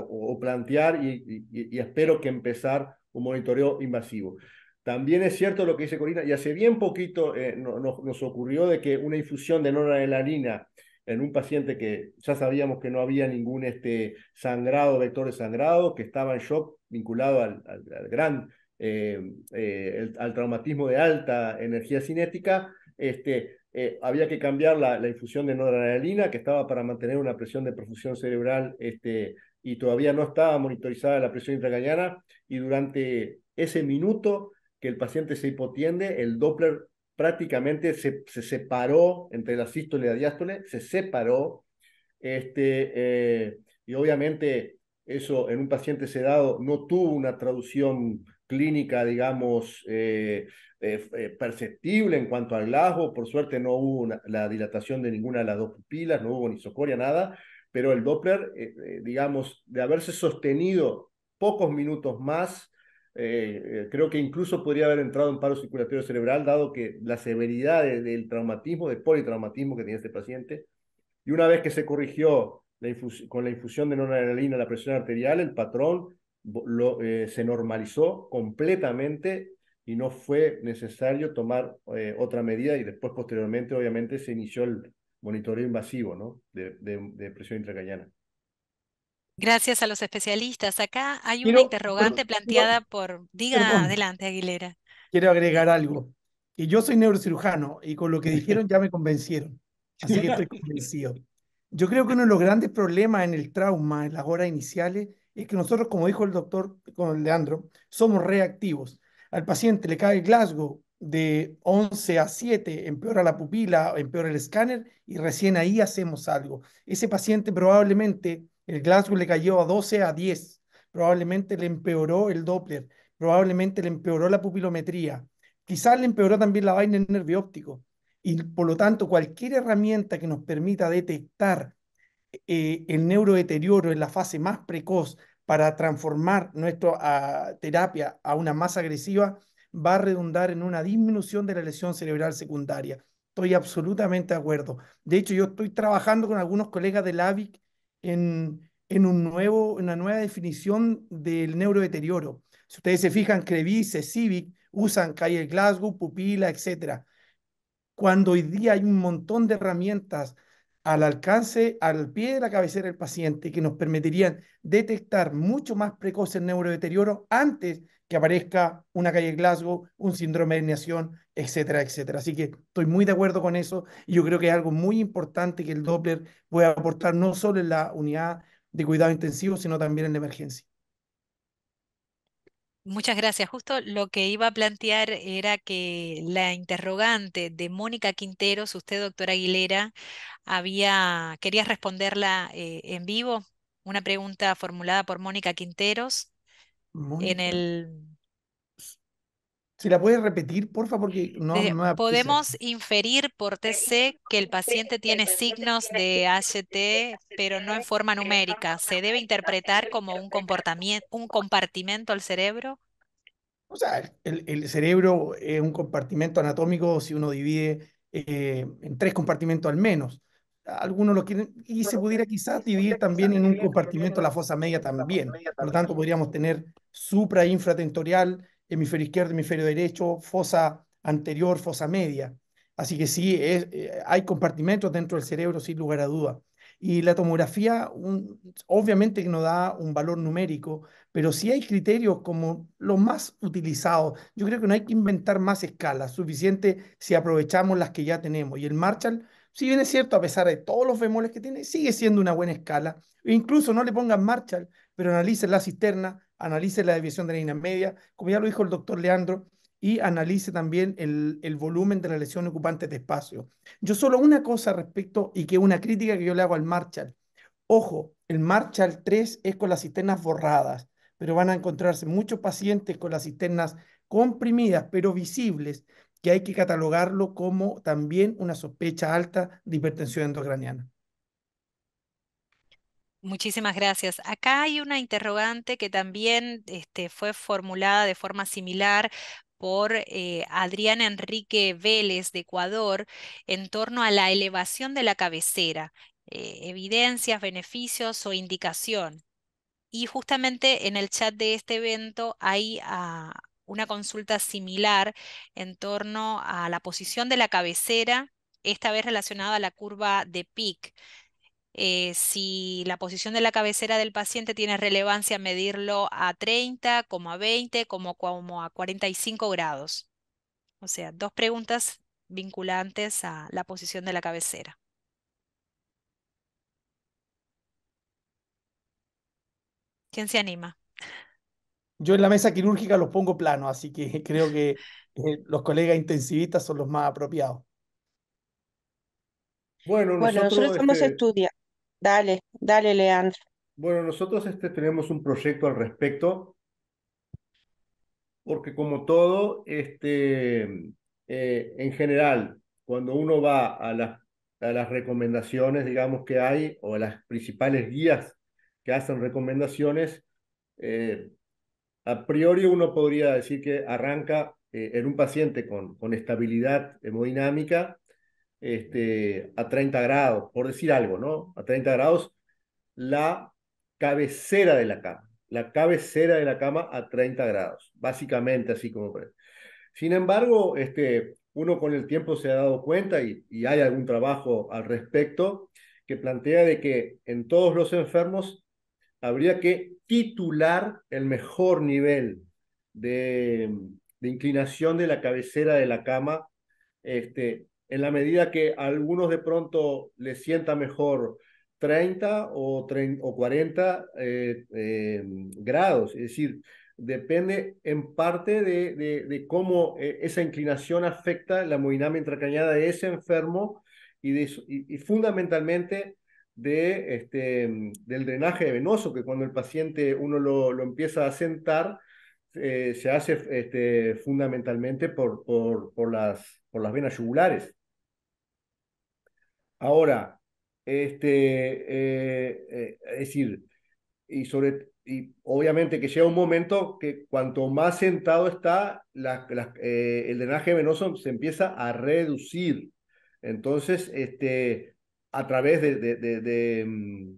S5: o plantear y, espero que empezar un monitoreo invasivo. También es cierto lo que dice Corina, y hace bien poquito eh, nos ocurrió de que una infusión de harina en un paciente que ya sabíamos que no había ningún este, sangrado, vector de sangrado, que estaba en shock vinculado al, gran, eh, eh, al traumatismo de alta energía cinética, este, eh, había que cambiar la, infusión de noradrenalina, que estaba para mantener una presión de perfusión cerebral este, y todavía no estaba monitorizada la presión intracraniana, y durante ese minuto que el paciente se hipotiende, el Doppler prácticamente se, separó entre la sístole y la diástole, se separó, este, eh, y obviamente eso en un paciente sedado no tuvo una traducción clínica, digamos, eh, eh, perceptible en cuanto al lajo, por suerte no hubo la dilatación de ninguna de las dos pupilas, no hubo ni socoria, nada, pero el Doppler, digamos, de haberse sostenido pocos minutos más, eh, eh, creo que incluso podría haber entrado en paro circulatorio cerebral, dado que la severidad del traumatismo, del politraumatismo que tenía este paciente. Y una vez que se corrigió con la infusión de noradrenalina la presión arterial, el patrón eh, se normalizó completamente y no fue necesario tomar otra medida y después posteriormente obviamente se inició el monitoreo invasivo ¿no? de, presión
S4: intracayana.
S1: Gracias a los especialistas. Acá hay una interrogante planteada por... Diga adelante, Aguilera.
S4: Quiero agregar algo. Que yo soy neurocirujano y con lo que dijeron ya me convencieron. Así que estoy convencido. *laughs* Yo creo que uno de los grandes problemas en el trauma, en las horas iniciales, es que nosotros, como dijo el doctor Leandro, somos reactivos. Al paciente le cae el Glasgow de 11 a 7, empeora la pupila, empeora el escáner y recién ahí hacemos algo. Ese paciente probablemente el Glasgow le cayó a 12 a 10. Probablemente le empeoró el Doppler. Probablemente le empeoró la pupilometría. Quizás le empeoró también la vaina en nervio óptico. Y por lo tanto, cualquier herramienta que nos permita detectar eh, el neurodeterioro en la fase más precoz para transformar nuestra ah, terapia a una más agresiva va a redundar en una disminución de la lesión cerebral secundaria. Estoy absolutamente de acuerdo. De hecho, yo estoy trabajando con algunos colegas del AVIC en, un nuevo, una nueva definición del neurodeterioro. Si ustedes se fijan, Crevice, Civic usan Calle Glasgow, Pupila, etc. Cuando hoy día hay un montón de herramientas al alcance, al pie de la cabecera del paciente, que nos permitirían detectar mucho más precoz el neurodeterioro antes que aparezca una calle Glasgow, un síndrome de herniación, etcétera, etcétera. Así que estoy muy de acuerdo con eso y yo creo que es algo muy importante que el Doppler pueda aportar no solo en la unidad de cuidado intensivo, sino también en la emergencia.
S1: Muchas gracias. Justo lo que iba a plantear era que la interrogante de Mónica Quinteros, usted, doctora Aguilera, había, quería responderla eh, en vivo, una pregunta formulada por Mónica Quinteros
S4: en el... Si la puedes repetir, por favor, porque no, eh, Podemos
S1: inferir por TC que el paciente tiene signos de HT, pero no en forma numérica. ¿Se debe interpretar como un, comportamiento, un compartimento al cerebro?
S4: O sea, el, cerebro es un compartimento anatómico si uno divide eh, en tres compartimentos al menos. Algunos lo quieren, y se pudiera quizás dividir también en un compartimento la fosa media también. Por lo tanto, podríamos tener Supra infratentorial, hemisferio izquierdo, hemisferio derecho, fosa anterior, fosa media. Así que sí, eh, hay compartimentos dentro del cerebro, sin lugar a duda. Y la tomografía, obviamente que no da un valor numérico, pero sí hay criterios como los más utilizados. Yo creo que no hay que inventar más escalas, suficiente si aprovechamos las que ya tenemos. Y el Marshall, si bien es cierto, a pesar de todos los bemoles que tiene, sigue siendo una buena escala. E incluso no le pongan Marshall, pero analicen la cisterna, analice la desviación de la línea media, como ya lo dijo el doctor Leandro, y analice también el, volumen de la lesión ocupante de espacio. Yo solo una cosa respecto, y que una crítica que yo le hago al Marshall. Ojo, el Marshall 3 es con las cisternas borradas, pero van a encontrarse muchos pacientes con las cisternas comprimidas, pero visibles, que hay que catalogarlo como también una sospecha alta de hipertensión endocraniana.
S1: Muchísimas gracias. Acá hay una interrogante que también este, fue formulada de forma similar por Adriana eh, Adrián Enrique Vélez de Ecuador en torno a la elevación de la cabecera, eh, evidencias, beneficios o indicación. Y justamente en el chat de este evento hay ah, una consulta similar en torno a la posición de la cabecera, esta vez relacionada a la curva de PIC. Eh, si la posición de la cabecera del paciente tiene relevancia, medirlo a 30, como a 20, como, como a 45 grados. O sea, dos preguntas vinculantes a la posición de la cabecera. ¿Quién se anima?
S4: Yo en la mesa quirúrgica los pongo plano, así que *laughs* creo que eh, los colegas intensivistas son los más apropiados. Bueno, nosotros, estamos
S2: estudiando. Dale, dale, Leandro.
S5: Bueno, nosotros este, tenemos un proyecto al respecto, porque como todo, este, eh, en general, cuando uno va a las, a las recomendaciones, digamos, que hay, o a las principales guías que hacen recomendaciones, eh, a priori uno podría decir que arranca eh, en un paciente con, con estabilidad hemodinámica este, a 30 grados, por decir algo, ¿no? A 30 grados, la cabecera de la cama, la cabecera de la cama a 30 grados, básicamente así como parece. Sin embargo, este, uno con el tiempo se ha dado cuenta y, hay algún trabajo al respecto que plantea de que en todos los enfermos habría que titular el mejor nivel de, de inclinación de la cabecera de la cama este, en la medida que a algunos de pronto les sienta mejor 30 o, o 40 eh, eh, grados. Es decir, depende en parte de, de, cómo eh, esa inclinación afecta la hemodinámica entrecañada de ese enfermo y, y, fundamentalmente de, este, del drenaje venoso, que cuando el paciente uno lo, lo empieza a sentar, se hace este, fundamentalmente por, por, por, las, por las venas yugulares. Ahora, este, eh, eh, es decir, y sobre y obviamente que llega un momento que cuanto más sentado está, eh, el drenaje venoso se empieza a reducir. Entonces, este, a través de, de, mm,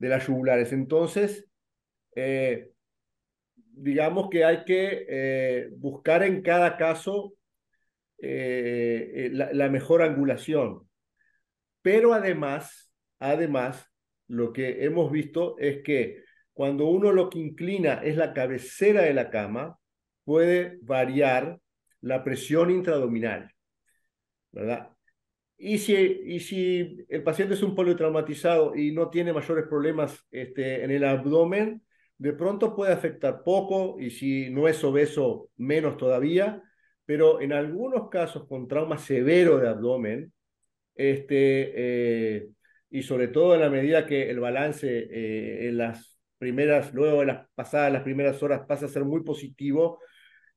S5: las yugulares. Entonces, digamos que hay que buscar en cada caso la mejor angulación. Pero además, además, lo que hemos visto es que cuando uno lo que inclina es la cabecera de la cama, puede variar la presión intradominal, ¿verdad? Y si, y si el paciente es un poliotraumatizado y no tiene mayores problemas este, en el abdomen, de pronto puede afectar poco y si no es obeso, menos todavía, pero en algunos casos con trauma severo de abdomen, este, eh, y sobre todo en la medida que el balance eh, en las primeras, luego de las pasadas, las primeras horas pasa a ser muy positivo,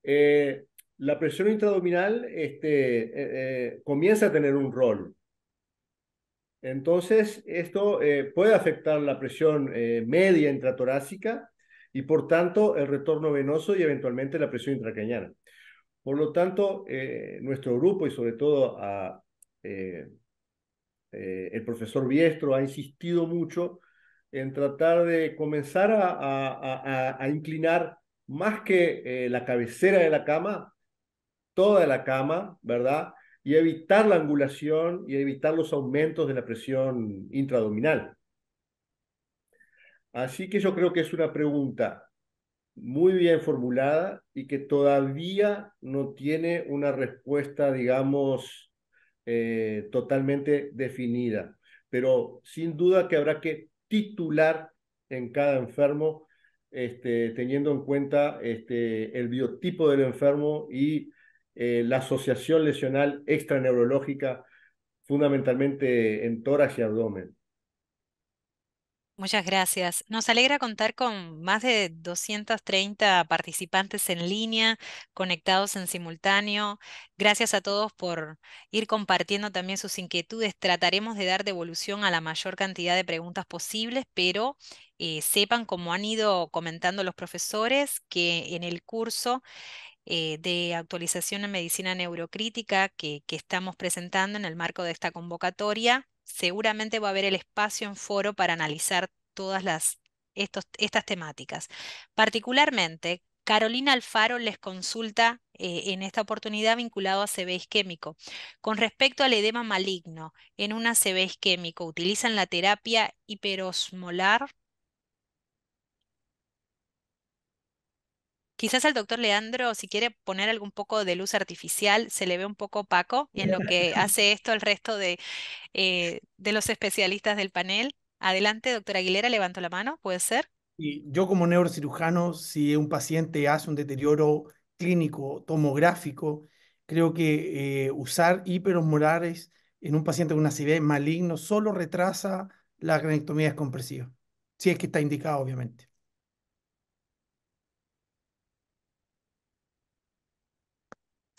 S5: eh, la presión intradominal este, comienza a tener un rol. Entonces, esto puede afectar la presión media intratorácica y, por tanto, el retorno venoso y eventualmente la presión intracañana Por lo tanto, nuestro grupo y sobre todo a, eh, el profesor Biestro ha insistido mucho en tratar de comenzar a, inclinar más que eh, la cabecera de la cama, toda la cama, ¿verdad? Y evitar la angulación y evitar los aumentos de la presión intradominal. Así que yo creo que es una pregunta muy bien formulada y que todavía no tiene una respuesta, digamos, eh, totalmente definida. Pero sin duda que habrá que titular en cada enfermo, este, teniendo en cuenta este, el biotipo del enfermo y eh, la asociación lesional extraneurológica, fundamentalmente en tórax y abdomen.
S1: Muchas gracias. Nos alegra contar con más de 230 participantes en línea, conectados en simultáneo. Gracias a todos por ir compartiendo también sus inquietudes. Trataremos de dar devolución a la mayor cantidad de preguntas posibles, pero eh, sepan, como han ido comentando los profesores, que en el curso eh, de actualización en medicina neurocrítica que estamos presentando en el marco de esta convocatoria, seguramente va a haber el espacio en foro para analizar todas estas temáticas. Particularmente, Carolina Alfaro les consulta eh, en esta oportunidad vinculado a CB isquémico. Con respecto al edema maligno, en un ACV isquémico, ¿utilizan la terapia hiperosmolar Quizás al doctor Leandro, si quiere poner algún poco de luz artificial, se le ve un poco opaco en lo que *laughs* hace esto el resto eh, de, los especialistas del panel. Adelante, doctor Aguilera, levanto la mano, ¿puede ser?
S4: yo como neurocirujano, si un paciente hace un deterioro clínico, tomográfico, creo que eh, usar hiperosmolares en un paciente con una CV maligno solo retrasa la granectomía descompresiva, si es que está indicado, obviamente.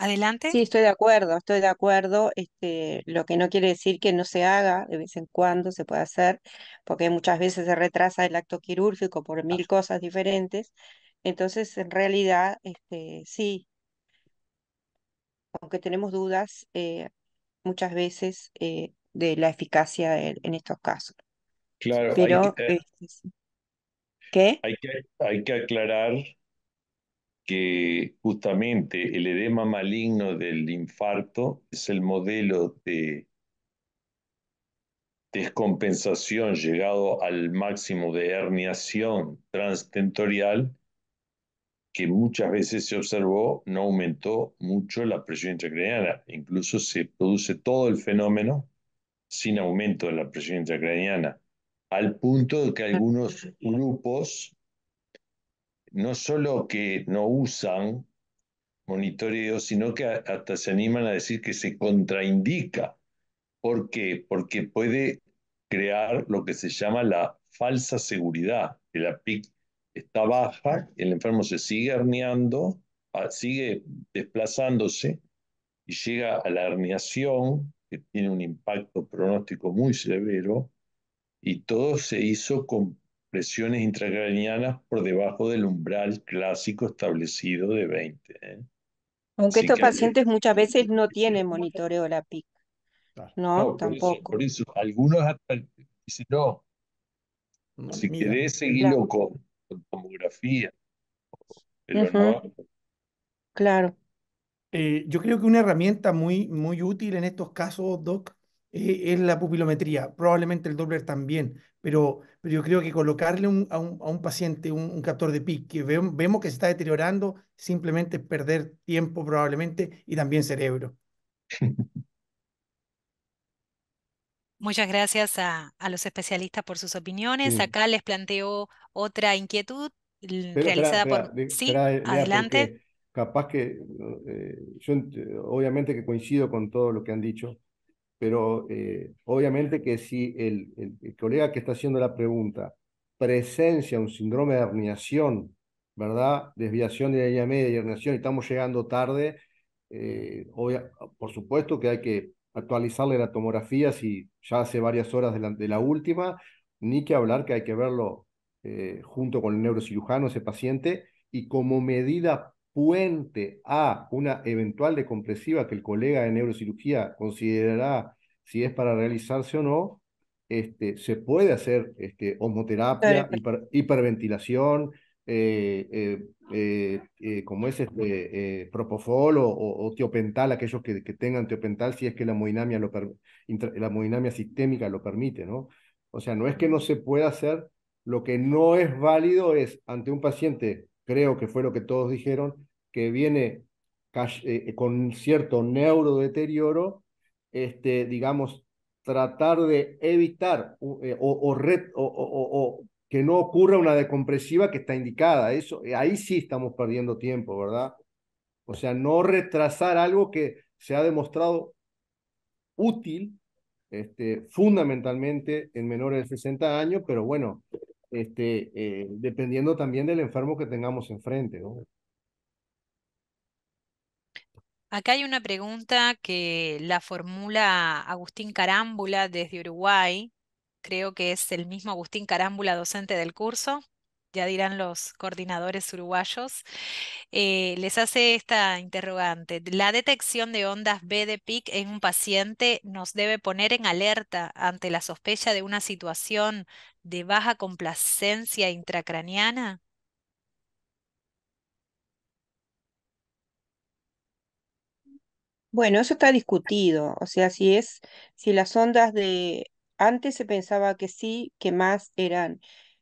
S2: Adelante. Sí, estoy de acuerdo, estoy de acuerdo. Este, lo que no quiere decir que no se haga, de vez en cuando se puede hacer, porque muchas veces se retrasa el acto quirúrgico por mil cosas diferentes. Entonces, en realidad, este, sí, aunque tenemos dudas eh, muchas veces eh, de la eficacia en estos casos.
S3: Claro, Pero, este, ¿qué? Hay que, hay que aclarar que justamente el edema maligno del infarto es el modelo de descompensación llegado al máximo de herniación transtentorial que muchas veces se observó no aumentó mucho la presión intracraniana, incluso se produce todo el fenómeno sin aumento de la presión intracraniana, al punto de que algunos grupos no solo que no usan monitoreo, sino que hasta se animan a decir que se contraindica. ¿Por qué? Porque puede crear lo que se llama la falsa seguridad. la PIC está baja, el enfermo se sigue herniando, ah, sigue desplazándose y llega a la herniación, que tiene un impacto pronóstico muy severo, y todo se hizo con presiones intracranianas por debajo del umbral clásico establecido de 20. ¿eh?
S2: Aunque estos pacientes muchas veces no tienen monitoreo de la PIC. No, tampoco.
S3: Por eso, algunos hasta dicen, no, si quieres seguirlo con, tomografía.
S4: Claro. Eh, yo creo que una herramienta muy, muy útil en estos casos, Doc, e, es la pupilometría, probablemente el Doppler también, pero, pero yo creo que colocarle a, un, a, un, paciente un, captor de PIC que vemos que se está deteriorando, simplemente perder tiempo probablemente y también cerebro. *laughs*
S1: Muchas gracias a, a, los especialistas por sus opiniones. Acá les planteo otra inquietud realizada por... sí, adelante.
S5: Capaz que eh, yo obviamente que coincido con todo lo que han dicho, pero eh, obviamente que si el, colega que está haciendo la pregunta presencia un síndrome de herniación, ¿verdad? Desviación de la línea media y herniación, y estamos llegando tarde, eh, por supuesto que hay que actualizarle la tomografía si ya hace varias horas de la, última, ni que hablar que hay que verlo eh, junto con el neurocirujano, ese paciente, y como medida puente a una eventual decompresiva que el colega de neurocirugía considerará si es para realizarse o no, este, se puede hacer este, osmoterapia, hiperventilación, eh, eh, eh, como es este, propofol o, o, aquellos que, tengan tiopental, si es que la hemodinamia, la sistémica lo permite, ¿no? O sea, no es que no se pueda hacer, lo que no es válido es ante un paciente creo que fue lo que todos dijeron, que viene eh, eh, con cierto neurodeterioro, este, digamos, tratar de evitar eh, o, que no ocurra una decompresiva que está indicada. Eso, ahí sí estamos perdiendo tiempo, ¿verdad? O sea, no retrasar algo que se ha demostrado útil este, fundamentalmente en menores de 60 años, pero bueno, este, eh, dependiendo también del enfermo que tengamos enfrente,
S1: Acá hay una pregunta que la formula Agustín Carámbula desde Uruguay. Creo que es el mismo Agustín Carámbula, docente del curso. Ya dirán los coordinadores uruguayos. Eh, les hace esta interrogante. ¿La detección de ondas B de PIC en un paciente nos debe poner en alerta ante la sospecha de una situación de baja complacencia intracraniana?
S2: Bueno, eso está discutido. O sea, si es, si las ondas de antes se pensaba que sí, que más eran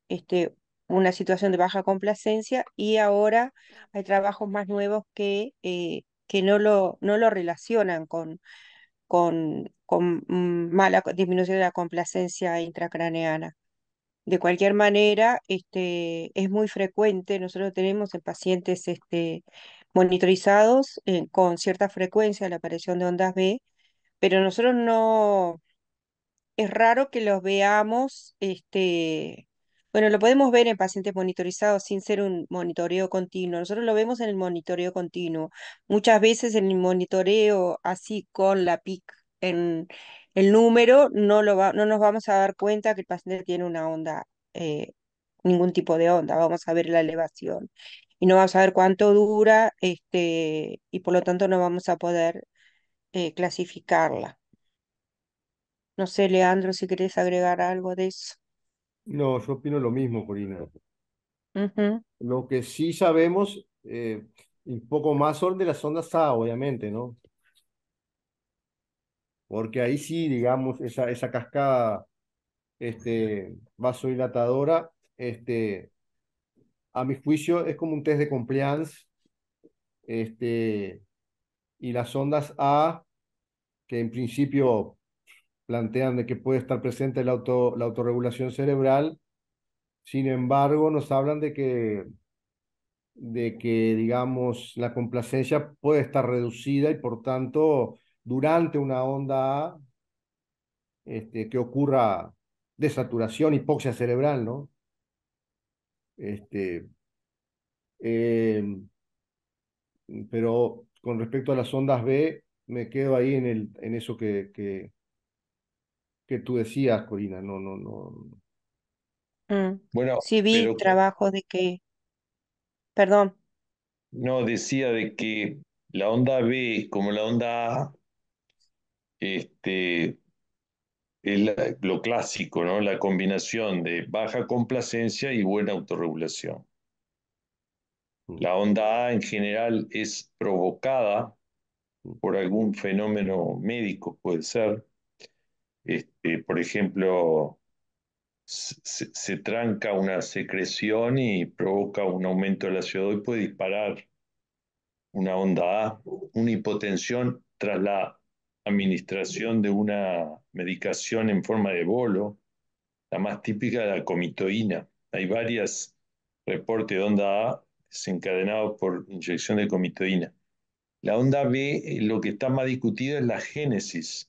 S2: este, una situación de baja complacencia, y ahora hay trabajos más nuevos que, eh, que no lo, no lo relacionan con, con, con mm, mala disminución de la complacencia intracraneana. De cualquier manera, este, es muy frecuente, nosotros tenemos en pacientes este, monitorizados eh, con cierta frecuencia la aparición de ondas B, pero nosotros no, es raro que los veamos, este, bueno, lo podemos ver en pacientes monitorizados sin ser un monitoreo continuo. Nosotros lo vemos en el monitoreo continuo. Muchas veces en el monitoreo así con la PIC en, el número, no, lo va, no nos vamos a dar cuenta que el paciente tiene una onda, eh, ningún tipo de onda, vamos a ver la elevación y no vamos a ver cuánto dura este, y por lo tanto no vamos a poder eh, clasificarla. No sé, Leandro, si querés agregar algo de eso.
S5: No, yo opino lo mismo, Corina. Lo que sí sabemos, un eh, poco más son de las ondas A, obviamente, ¿no? porque ahí sí, digamos, esa, esa cascada este, vasodilatadora, este, a mi juicio es como un test de compliance, este, y las ondas A, que en principio plantean de que puede estar presente la, auto, la autorregulación cerebral, sin embargo, nos hablan de que, de que, digamos, la complacencia puede estar reducida y por tanto durante una onda A este, que ocurra desaturación, hipoxia cerebral, ¿no? Este, em, pero con respecto a las ondas B, me quedo ahí en, el, en eso que, que, tú decías, Corina, no, no, no. Mm. Bueno, sí vi el
S2: trabajo de que, perdón.
S5: No,
S3: decía de que la onda B como la onda A este, es lo clásico, ¿no? la combinación de baja complacencia y buena autorregulación. Mm. La onda A en general es provocada por algún fenómeno médico, puede ser. Este, por ejemplo, se, tranca una secreción y provoca un aumento de la co y puede disparar una onda A, una hipotensión tras la administración de una medicación en forma de bolo, la más típica de la comitoína. Hay varios reportes de onda A desencadenados por inyección de comitoína. La onda B, lo que está más discutido es la génesis,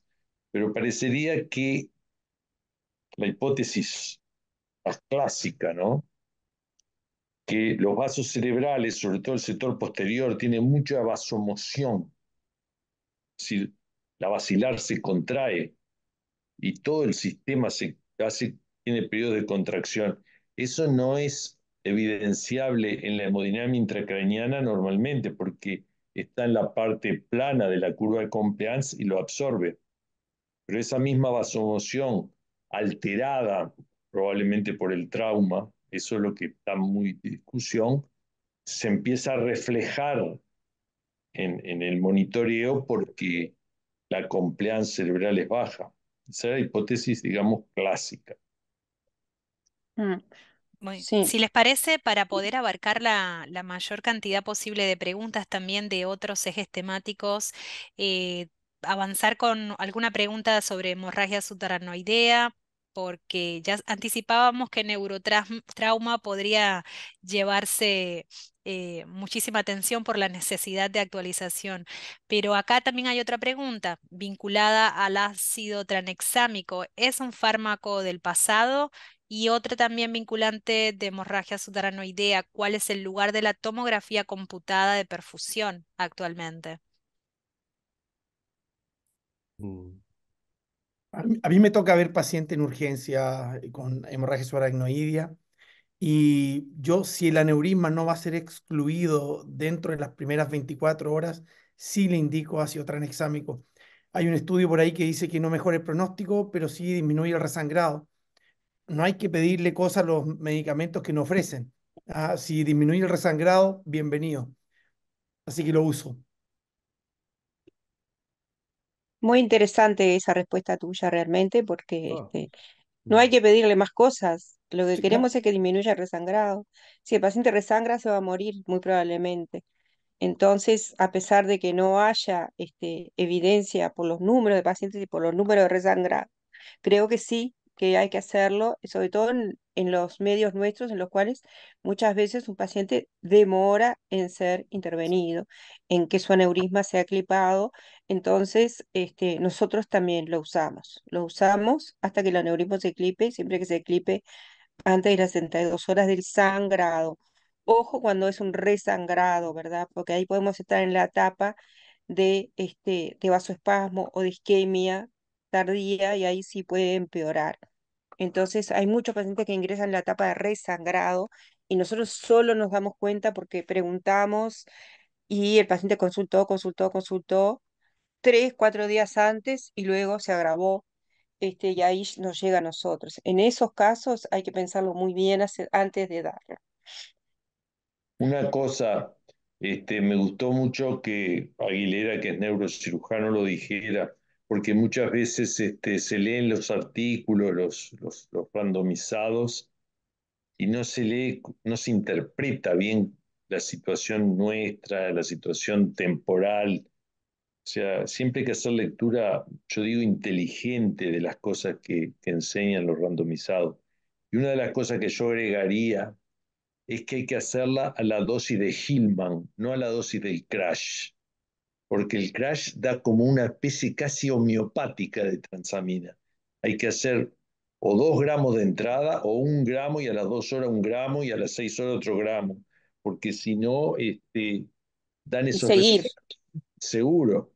S3: pero parecería que la hipótesis más clásica, ¿no? que los vasos cerebrales, sobre todo el sector posterior, tienen mucha vasomoción. Es decir, la vacilar se contrae y todo el sistema se hace, tiene periodos de contracción. Eso no es evidenciable en la hemodinámica intracraniana normalmente porque está en la parte plana de la curva de Compliance y lo absorbe. Pero esa misma vasomoción alterada probablemente por el trauma, eso es lo que está muy discusión, se empieza a reflejar en, en el monitoreo porque la complejidad cerebral es baja. Esa es la hipótesis, digamos, clásica. Mm.
S5: Si
S1: les parece, para poder abarcar la, la, mayor cantidad posible de preguntas también de otros ejes temáticos, eh, avanzar con alguna pregunta sobre hemorragia subaracnoidea, porque ya anticipábamos que neurotrauma podría llevarse eh, muchísima atención por la necesidad de actualización. Pero acá también hay otra pregunta vinculada al ácido tranexámico. ¿Es un fármaco del pasado? Y otra también vinculante de hemorragia sudaranoidea. ¿Cuál es el lugar de la tomografía computada de perfusión actualmente?
S4: Mm a mí, me toca ver paciente en urgencia eh, con hemorragia subaracnoidea y yo, si el aneurisma no va a ser excluido dentro de las primeras 24 horas, sí le indico otro tranexámico. Hay un estudio por ahí que dice que no mejora el pronóstico, pero sí disminuye el resangrado. No hay que pedirle cosas a los medicamentos que no ofrecen. Ah, si disminuye el resangrado, bienvenido. Así que lo uso.
S2: Muy interesante esa respuesta tuya realmente, porque oh, este, no hay mm. que pedirle más cosas. Lo que queremos es que disminuya el resangrado. Si el paciente resangra, se va a morir muy probablemente. Entonces, a pesar de que no haya este, evidencia por los números de pacientes y por los números de resangrado, creo que sí que hay que hacerlo, sobre todo en, los medios nuestros, en los cuales muchas veces un paciente demora en ser intervenido, en que su aneurisma sea clipado. Entonces, este, nosotros también lo usamos. Lo usamos hasta que el aneurisma se clipe, siempre que se clipe antes de las 72 horas del sangrado. Ojo cuando es un resangrado, ¿verdad? Porque ahí podemos estar en la etapa de, este, de vasoespasmo o de isquemia tardía y ahí sí puede empeorar. Entonces hay muchos pacientes que ingresan en la etapa de resangrado y nosotros solo nos damos cuenta porque preguntamos y el paciente consultó, consultó, consultó tres, cuatro días antes y luego se agravó este, y ahí nos llega a nosotros. En esos casos hay que pensarlo muy bien antes de darlo.
S3: Una cosa, este, me gustó mucho que Aguilera, que es neurocirujano, lo dijera porque muchas veces este, se leen los artículos, los, los, randomizados, y no se lee, no se interpreta bien la situación nuestra, la situación temporal. O sea, siempre hay que hacer lectura, yo digo, inteligente de las cosas que, que enseñan los randomizados. Y una de las cosas que yo agregaría es que hay que hacerla a la dosis de Hillman, no a la dosis del crash porque el crash da como una especie casi homeopática de transamina. Hay que hacer o dos gramos de entrada o un gramo y a las dos horas un gramo y a las seis horas otro gramo, porque si no, este, dan esos... Seguir. Seguro.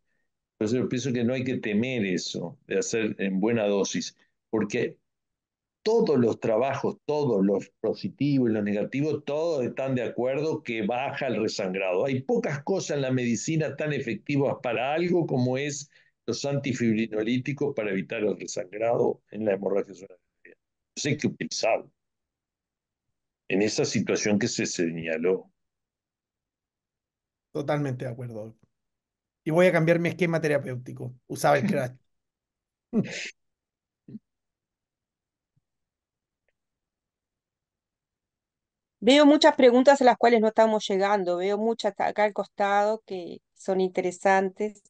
S3: Entonces yo pienso que no hay que temer eso de hacer en buena dosis, porque todos los trabajos, todos los positivos y los negativos, todos están de acuerdo que baja el resangrado. Hay pocas cosas en la medicina tan efectivas para algo como es los antifibrinolíticos para evitar el resangrado en la hemorragia sé que utilizarlo en esa situación que se señaló.
S4: Totalmente de acuerdo. Y voy a cambiar mi esquema terapéutico. Usaba el *laughs* crash.
S2: Veo muchas preguntas a las cuales no estamos llegando, veo muchas acá al costado que son interesantes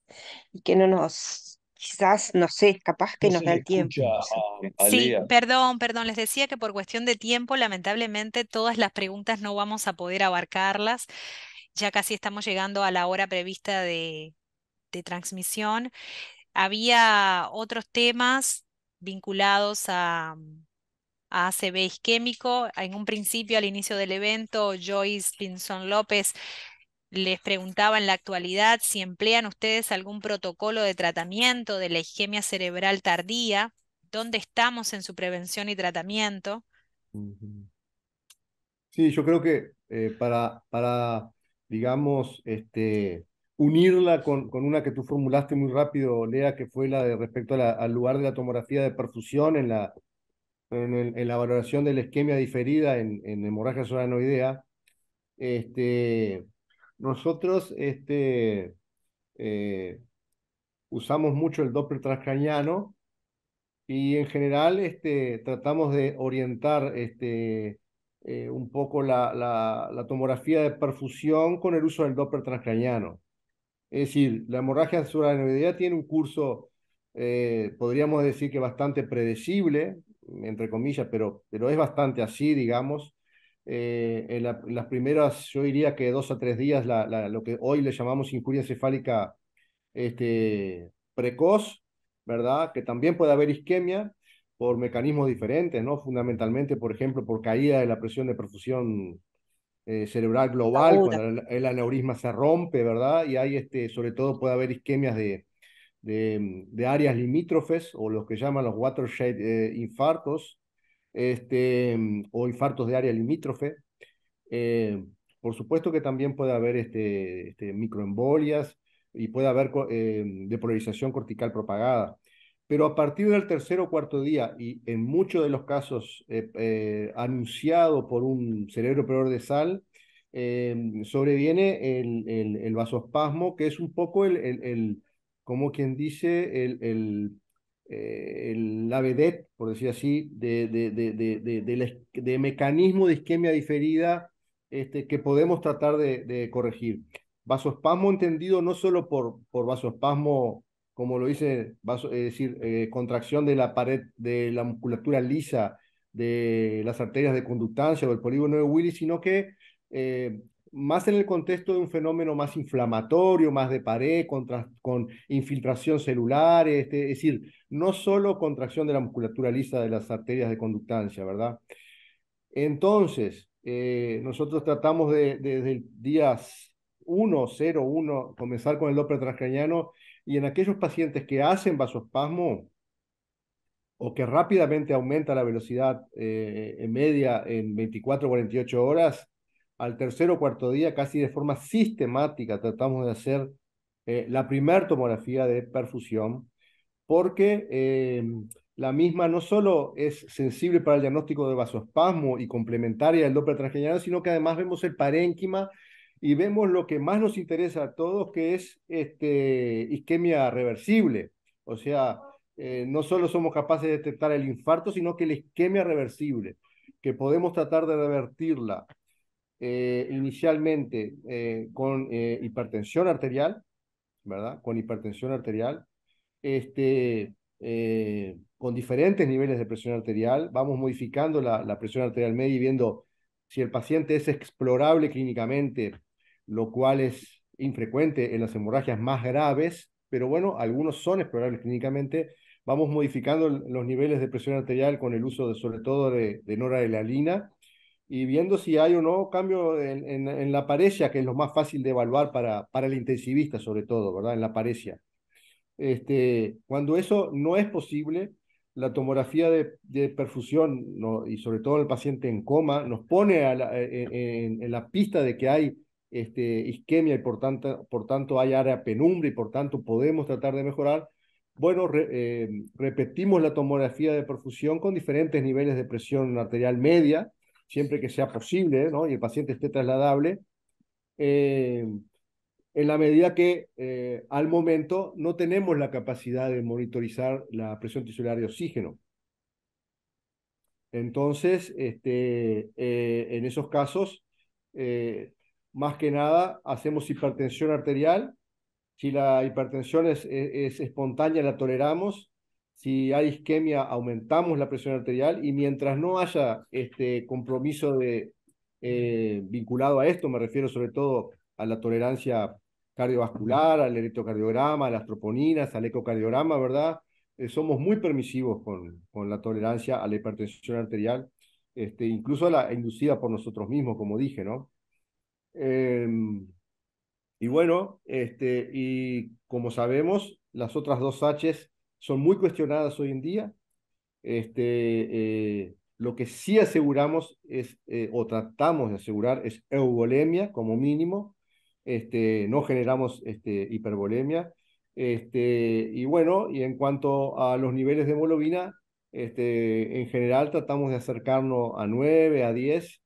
S2: y que no nos, quizás, no sé, capaz que nos da el tiempo. sí,
S1: perdón, perdón, les decía que por cuestión de tiempo, lamentablemente, todas las preguntas no vamos a poder abarcarlas. Ya casi estamos llegando a la hora prevista de transmisión. Había otros temas vinculados a, a ACB isquémico. En un principio, al inicio del evento, Joyce Pinzón López les preguntaba en la actualidad si emplean ustedes algún protocolo de tratamiento de la isquemia cerebral tardía, dónde estamos en su prevención y tratamiento.
S5: Sí, yo creo que eh, para, para, digamos, este, unirla con, una que tú formulaste muy rápido, Lea, que fue la de respecto al lugar de la tomografía de perfusión en la, en, la valoración de la isquemia diferida en, hemorragia suranoidea, este, nosotros este, eh, usamos mucho el Doppler transcraniano y en general este, tratamos de orientar este, eh, un poco la, tomografía de perfusión con el uso del Doppler transcraniano. Es decir, la hemorragia suranoidea tiene un curso, eh, podríamos decir que bastante predecible, entre comillas, pero, pero es bastante así, digamos. Eh, en, las primeras, yo diría que dos a tres días, la, lo que hoy le llamamos injuria cefálica este, precoz, ¿verdad? Que también puede haber isquemia por mecanismos diferentes, ¿no? Fundamentalmente, por ejemplo, por caída de la presión de perfusión eh, cerebral global, cuando el, el, aneurisma se rompe, ¿verdad? Y hay, este, sobre todo, puede haber isquemias de, de, áreas limítrofes o los que llaman los watershed eh, infartos este, mm, o infartos de área limítrofe. Eh, por supuesto que también puede haber este, este microembolias y puede haber eh, depolarización cortical propagada. Pero a partir del tercer o cuarto día, y en muchos de los casos anunciado por un cerebro peor de sal, sobreviene el, el, vasospasmo, que es un poco el como quien dice, el, el, eh, la por decir así, de, de, de, de, mecanismo de isquemia diferida este, que podemos tratar de, corregir. Vasospasmo entendido no solo por, por vasospasmo, como lo dice, es decir, eh, contracción de la pared, de la musculatura lisa, de las arterias de conductancia o el polígono de Willis, sino que eh, más en el contexto de un fenómeno más inflamatorio, más de pared, con infiltración celular, este, es decir, no solo contracción de la musculatura lisa de las arterias de conductancia, ¿verdad? Entonces, eh, nosotros tratamos desde el día 1, 0, 1, comenzar con el Doppler y en aquellos pacientes que hacen vasospasmo o que rápidamente aumenta la velocidad eh, en media en 24 48 horas, al tercer o cuarto día, casi de forma sistemática, tratamos de hacer eh, la primera tomografía de perfusión, porque eh, la misma no solo es sensible para el diagnóstico de vasospasmo y complementaria del Doppler transgeneral, sino que además vemos el parénquima y vemos lo que más nos interesa a todos, que es este, isquemia reversible. O sea, eh, no solo somos capaces de detectar el infarto, sino que la isquemia reversible, que podemos tratar de revertirla eh, inicialmente eh, con eh, hipertensión arterial, ¿verdad? Con hipertensión arterial, este, con diferentes niveles de presión arterial, vamos modificando la, presión arterial media y viendo si el paciente es explorable clínicamente, lo cual es infrecuente en las hemorragias más graves, pero bueno, algunos son explorables clínicamente. Vamos modificando los niveles de presión arterial con el uso de, sobre todo de, de noradrenalina y viendo si hay o no cambio en, en, la parecia, que es lo más fácil de evaluar para, para el intensivista sobre todo, ¿verdad? En la parecia. Este, cuando eso no es posible, la tomografía de, perfusión y sobre todo el paciente en coma nos pone e, e, en, la pista de que hay este, isquemia y por tanto, por tanto hay área penumbra y por tanto podemos tratar de mejorar. Bueno, eh, repetimos la tomografía de perfusión con diferentes niveles de presión arterial media, siempre que sea posible y el paciente esté trasladable, eh, en la medida que eh, al momento no tenemos la capacidad de monitorizar la presión tisular de oxígeno. Entonces, este, eh, en esos casos, más que nada, hacemos hipertensión arterial. Si la hipertensión es, es espontánea, la toleramos si hay isquemia, aumentamos la presión arterial y mientras no haya este compromiso de, eh, vinculado a esto, me refiero sobre todo a la tolerancia cardiovascular, al electrocardiograma, a las troponinas, al ecocardiograma, ¿verdad? Eh, somos muy permisivos con, con, la tolerancia a la hipertensión arterial, este, incluso la inducida por nosotros mismos, como dije, ¿no? Em, y bueno, este, y como sabemos, las otras dos Hs son muy cuestionadas hoy en día. Este, eh, lo que sí aseguramos es, eh, o tratamos de asegurar, es eubolemia, como mínimo. Este, no generamos este, este, y bueno, y en cuanto a los niveles de hemoglobina, en general tratamos de acercarnos a 9, a 10,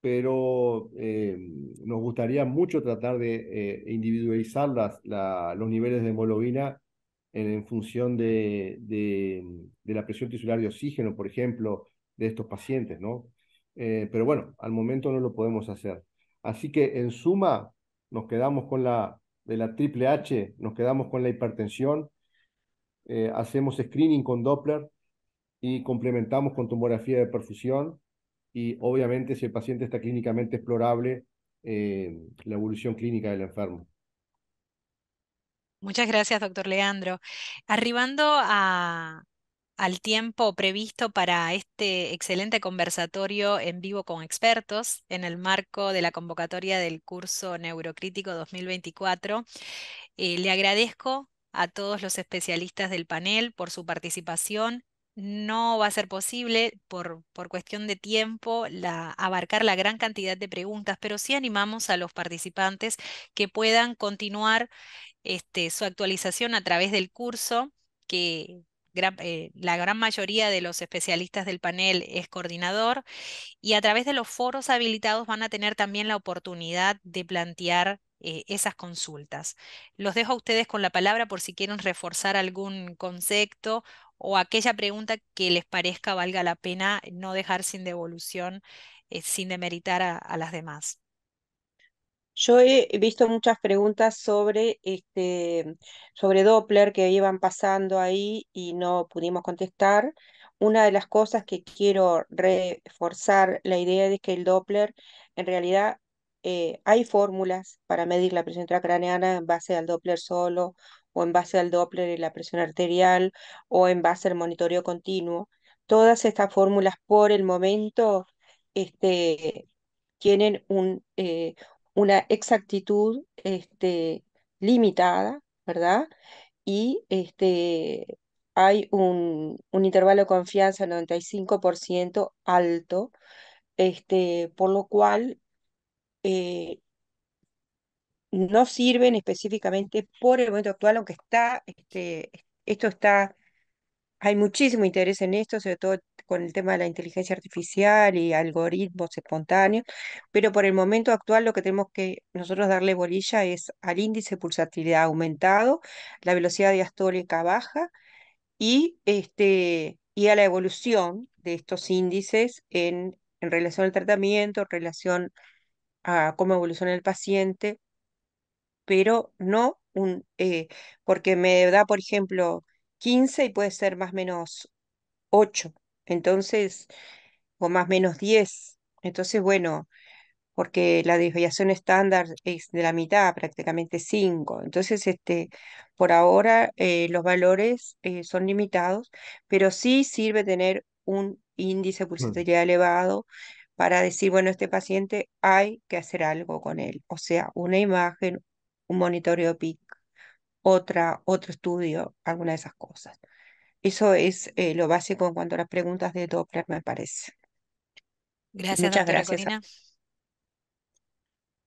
S5: pero eh, nos gustaría mucho tratar de individualizar los niveles de hemoglobina en, función mm, de, la presión tisular de oxígeno, por ejemplo, de estos pacientes, ¿no? Eh, pero bueno, al momento no lo podemos hacer. Así que en suma, nos quedamos con la, de la triple H, nos quedamos con la hipertensión, eh, hacemos screening con Doppler y complementamos con tomografía de perfusión y obviamente si el paciente está clínicamente explorable, eh, la evolución clínica del enfermo.
S1: Muchas gracias, doctor Leandro. Arribando al tiempo previsto para este excelente conversatorio en vivo con expertos en el marco de la convocatoria del curso Neurocrítico 2024, eh, le agradezco a todos los especialistas del panel por su participación. No va a ser posible por, por cuestión de tiempo abarcar la gran cantidad de preguntas, pero sí animamos a los participantes que puedan continuar este, su actualización a través del curso que eh, la gran mayoría de los especialistas del panel es coordinador y a través de los foros habilitados van a tener también la oportunidad de plantear eh, esas consultas. Los dejo a ustedes con la palabra por si quieren reforzar algún concepto o aquella pregunta que les parezca valga la pena no dejar sin devolución, eh, sin demeritar a las demás.
S2: Yo he visto muchas preguntas sobre, este, sobre Doppler que iban pasando ahí y no pudimos contestar. Una de las cosas que quiero reforzar la idea es que el Doppler, en realidad, eh, hay fórmulas para medir la presión intracraneana en base al Doppler solo o en base al Doppler y la presión arterial o en base al monitoreo continuo. Todas estas fórmulas por el momento este, tienen un, eh, una exactitud este, limitada, ¿verdad? Y este, hay un, un intervalo de confianza del 95% alto, este, por lo cual eh, no sirven específicamente por el momento actual, aunque está, este, esto está hay muchísimo interés en esto, sobre todo con el tema de la inteligencia artificial y algoritmos espontáneos, pero por el momento actual lo que tenemos que nosotros darle bolilla es al índice de pulsatilidad aumentado, la velocidad diastólica baja y, este, y a la evolución de estos índices en, relación al tratamiento, en relación a cómo evoluciona el paciente, pero no un, eh, porque me da, por ejemplo, 15 y puede ser más o menos 8, entonces, o más menos 10. Entonces, bueno, porque la desviación estándar es de la mitad, prácticamente 5. Entonces, este, por ahora eh, los valores eh, son limitados, pero sí sirve tener un índice de hmm. pulsatilidad elevado para decir, bueno, este paciente hay que hacer algo con él, o sea, una imagen, un monitoreo pit otra, otro estudio, alguna de esas cosas. Eso es eh, lo básico en cuanto a las preguntas de Doppler, me parece. Gracias, Muchas gracias.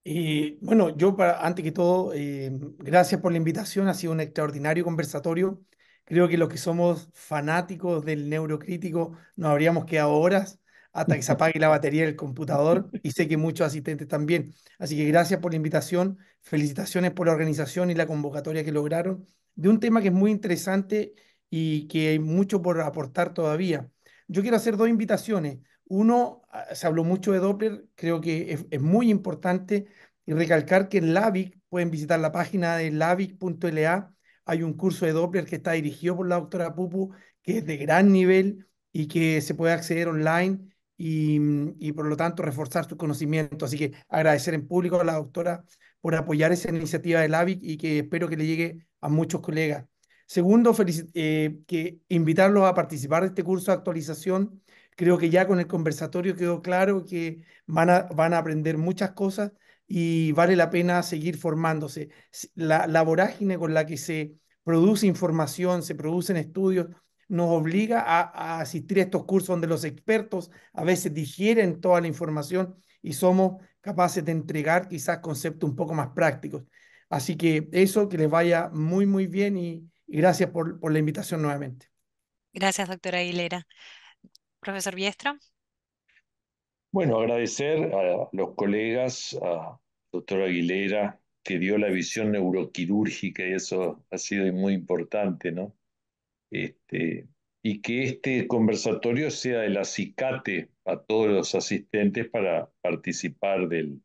S4: Corina. bueno, yo para, antes que todo, eh, gracias por la invitación, ha sido un extraordinario conversatorio. Creo que los que somos fanáticos del neurocrítico nos habríamos quedado horas hasta que se apague la batería del computador y sé que muchos asistentes también. Así que gracias por la invitación, felicitaciones por la organización y la convocatoria que lograron de un tema que es muy interesante y que hay mucho por aportar todavía. Yo quiero hacer dos invitaciones. Uno, ah, se habló mucho de Doppler, creo que es, muy importante y recalcar que en LAVIC pueden visitar la página de lavic.la. Hay un curso de Doppler que está dirigido por la doctora Pupu, que es de gran nivel y que se puede acceder online Mm, y, por lo tanto reforzar su conocimiento, Así que agradecer en público a la doctora por apoyar esa iniciativa del AVIC y que espero que le llegue a muchos colegas. Segundo, eh, que invitarlos a participar de este curso de actualización. Creo que ya con el conversatorio quedó claro que van a, van a aprender muchas cosas y vale la pena seguir formándose. la vorágine con la que se produce información, se producen estudios, nos obliga a, asistir a estos cursos donde los expertos a veces digieren toda la información y somos capaces de entregar quizás conceptos un poco más prácticos. Así que eso, que les vaya muy, muy bien y, gracias por, la invitación nuevamente.
S1: Gracias, doctora Aguilera. Profesor Biestro.
S4: Bueno, agradecer
S3: a los colegas, a doctor Aguilera, que dio la visión neuroquirúrgica y eso ha sido muy importante, ¿no? Este, y que este conversatorio sea el acicate a todos los asistentes para participar del,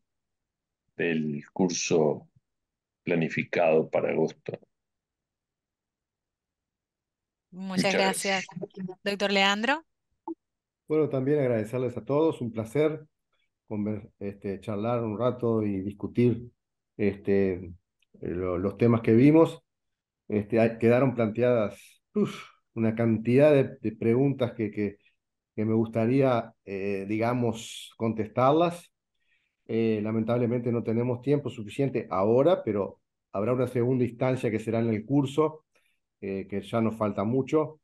S3: del curso planificado
S5: para agosto.
S1: Muchas, gracias. doctor Leandro.
S5: Bueno, también agradecerles a todos, un placer este, charlar un rato y discutir este, los temas que vimos. Este, quedaron planteadas una cantidad de, preguntas que, que, me gustaría, eh, digamos, contestarlas. Eh, lamentablemente no tenemos tiempo suficiente ahora, pero habrá una segunda instancia que será en el curso, eh, que ya nos falta mucho.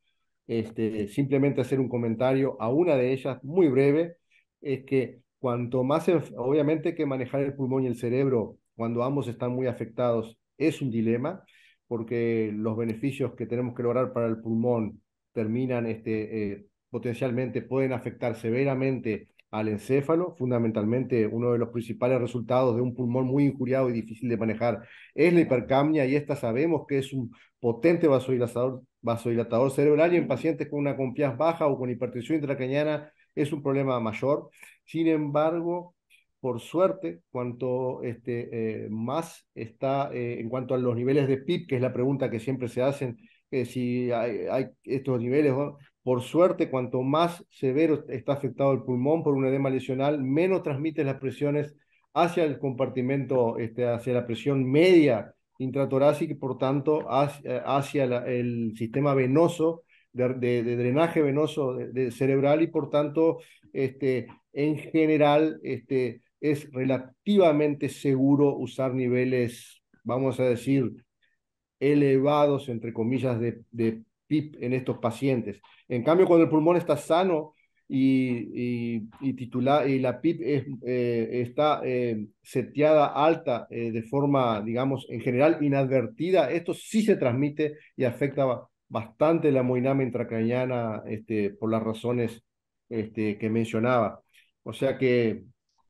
S5: Este, simplemente hacer un comentario a una de ellas, muy breve, es que cuanto más, obviamente que manejar el pulmón y el cerebro cuando ambos están muy afectados es un dilema, porque los beneficios que tenemos que lograr para el pulmón terminan este, eh, potencialmente, pueden afectar severamente al encéfalo, fundamentalmente uno de los principales resultados de un pulmón muy injuriado y difícil de manejar es la hipercamnia y esta sabemos que es un potente vasodilatador, vasodilatador cerebral y en pacientes con una confianza baja o con hipertensión intracraniana es un problema mayor. Sin embargo, por suerte, cuanto este, eh, más está eh, en cuanto a los niveles de PIB, que es la pregunta que siempre se hacen, si hay, estos niveles, por suerte, cuanto más severo está afectado el pulmón por un edema lesional, menos transmite las presiones hacia el compartimento, este, hacia la presión media intratorácica y por tanto hacia, hacia el sistema venoso de, drenaje venoso cerebral y por tanto, este, en general, este, es relativamente seguro usar niveles, vamos a decir, elevados, entre comillas, de, de PIB en estos pacientes. En cambio, cuando el pulmón está sano y, y, y, la PIP eh, está eh, seteada alta eh, de forma, digamos, en general inadvertida, esto sí se transmite y afecta bastante la moinama intracraniana este, por las razones este, que mencionaba. O sea que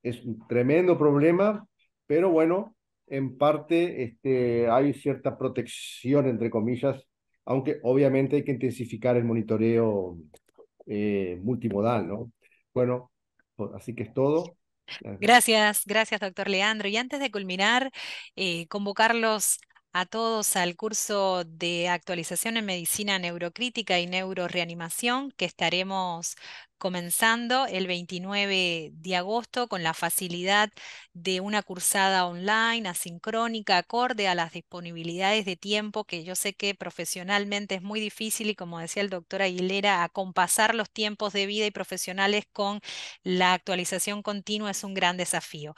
S5: es un tremendo problema, pero bueno, en parte este, hay cierta protección, entre comillas, aunque obviamente hay que intensificar el monitoreo eh, multimodal, ¿no? Bueno, pues, así que es todo. Gracias,
S1: gracias doctor Leandro. Y antes de culminar, eh, convocarlos a todos al curso de actualización en medicina neurocrítica y neuroreanimación que estaremos comenzando el 29 de agosto con la facilidad de una cursada online, asincrónica, acorde a las disponibilidades de tiempo, que yo sé que profesionalmente es muy difícil y como decía el doctor Aguilera, acompasar los tiempos de vida y profesionales con la actualización continua es un gran desafío.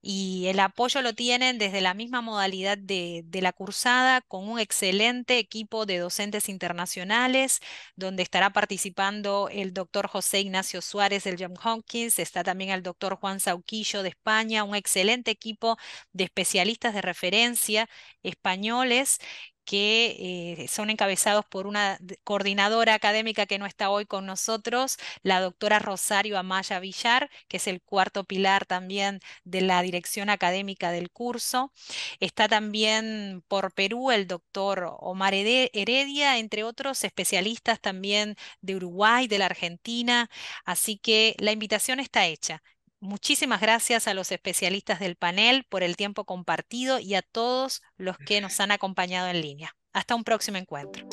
S1: Y el apoyo lo tienen desde la misma modalidad de, de la cursada con un excelente equipo de docentes internacionales, donde estará participando el doctor José Ignacio Suárez del John Hopkins, está también el doctor Juan Sauquillo de España, un excelente equipo de especialistas de referencia españoles que eh, son encabezados por una coordinadora académica que no está hoy con nosotros, la doctora Rosario Amaya Villar, que es el cuarto pilar también de la dirección académica del curso. Está también por Perú el doctor Omar Heredia, entre otros especialistas también de Uruguay, de la Argentina. Así que la invitación está hecha. Muchísimas gracias a los especialistas del panel por el tiempo compartido y a todos los que nos han acompañado en línea. Hasta un próximo encuentro.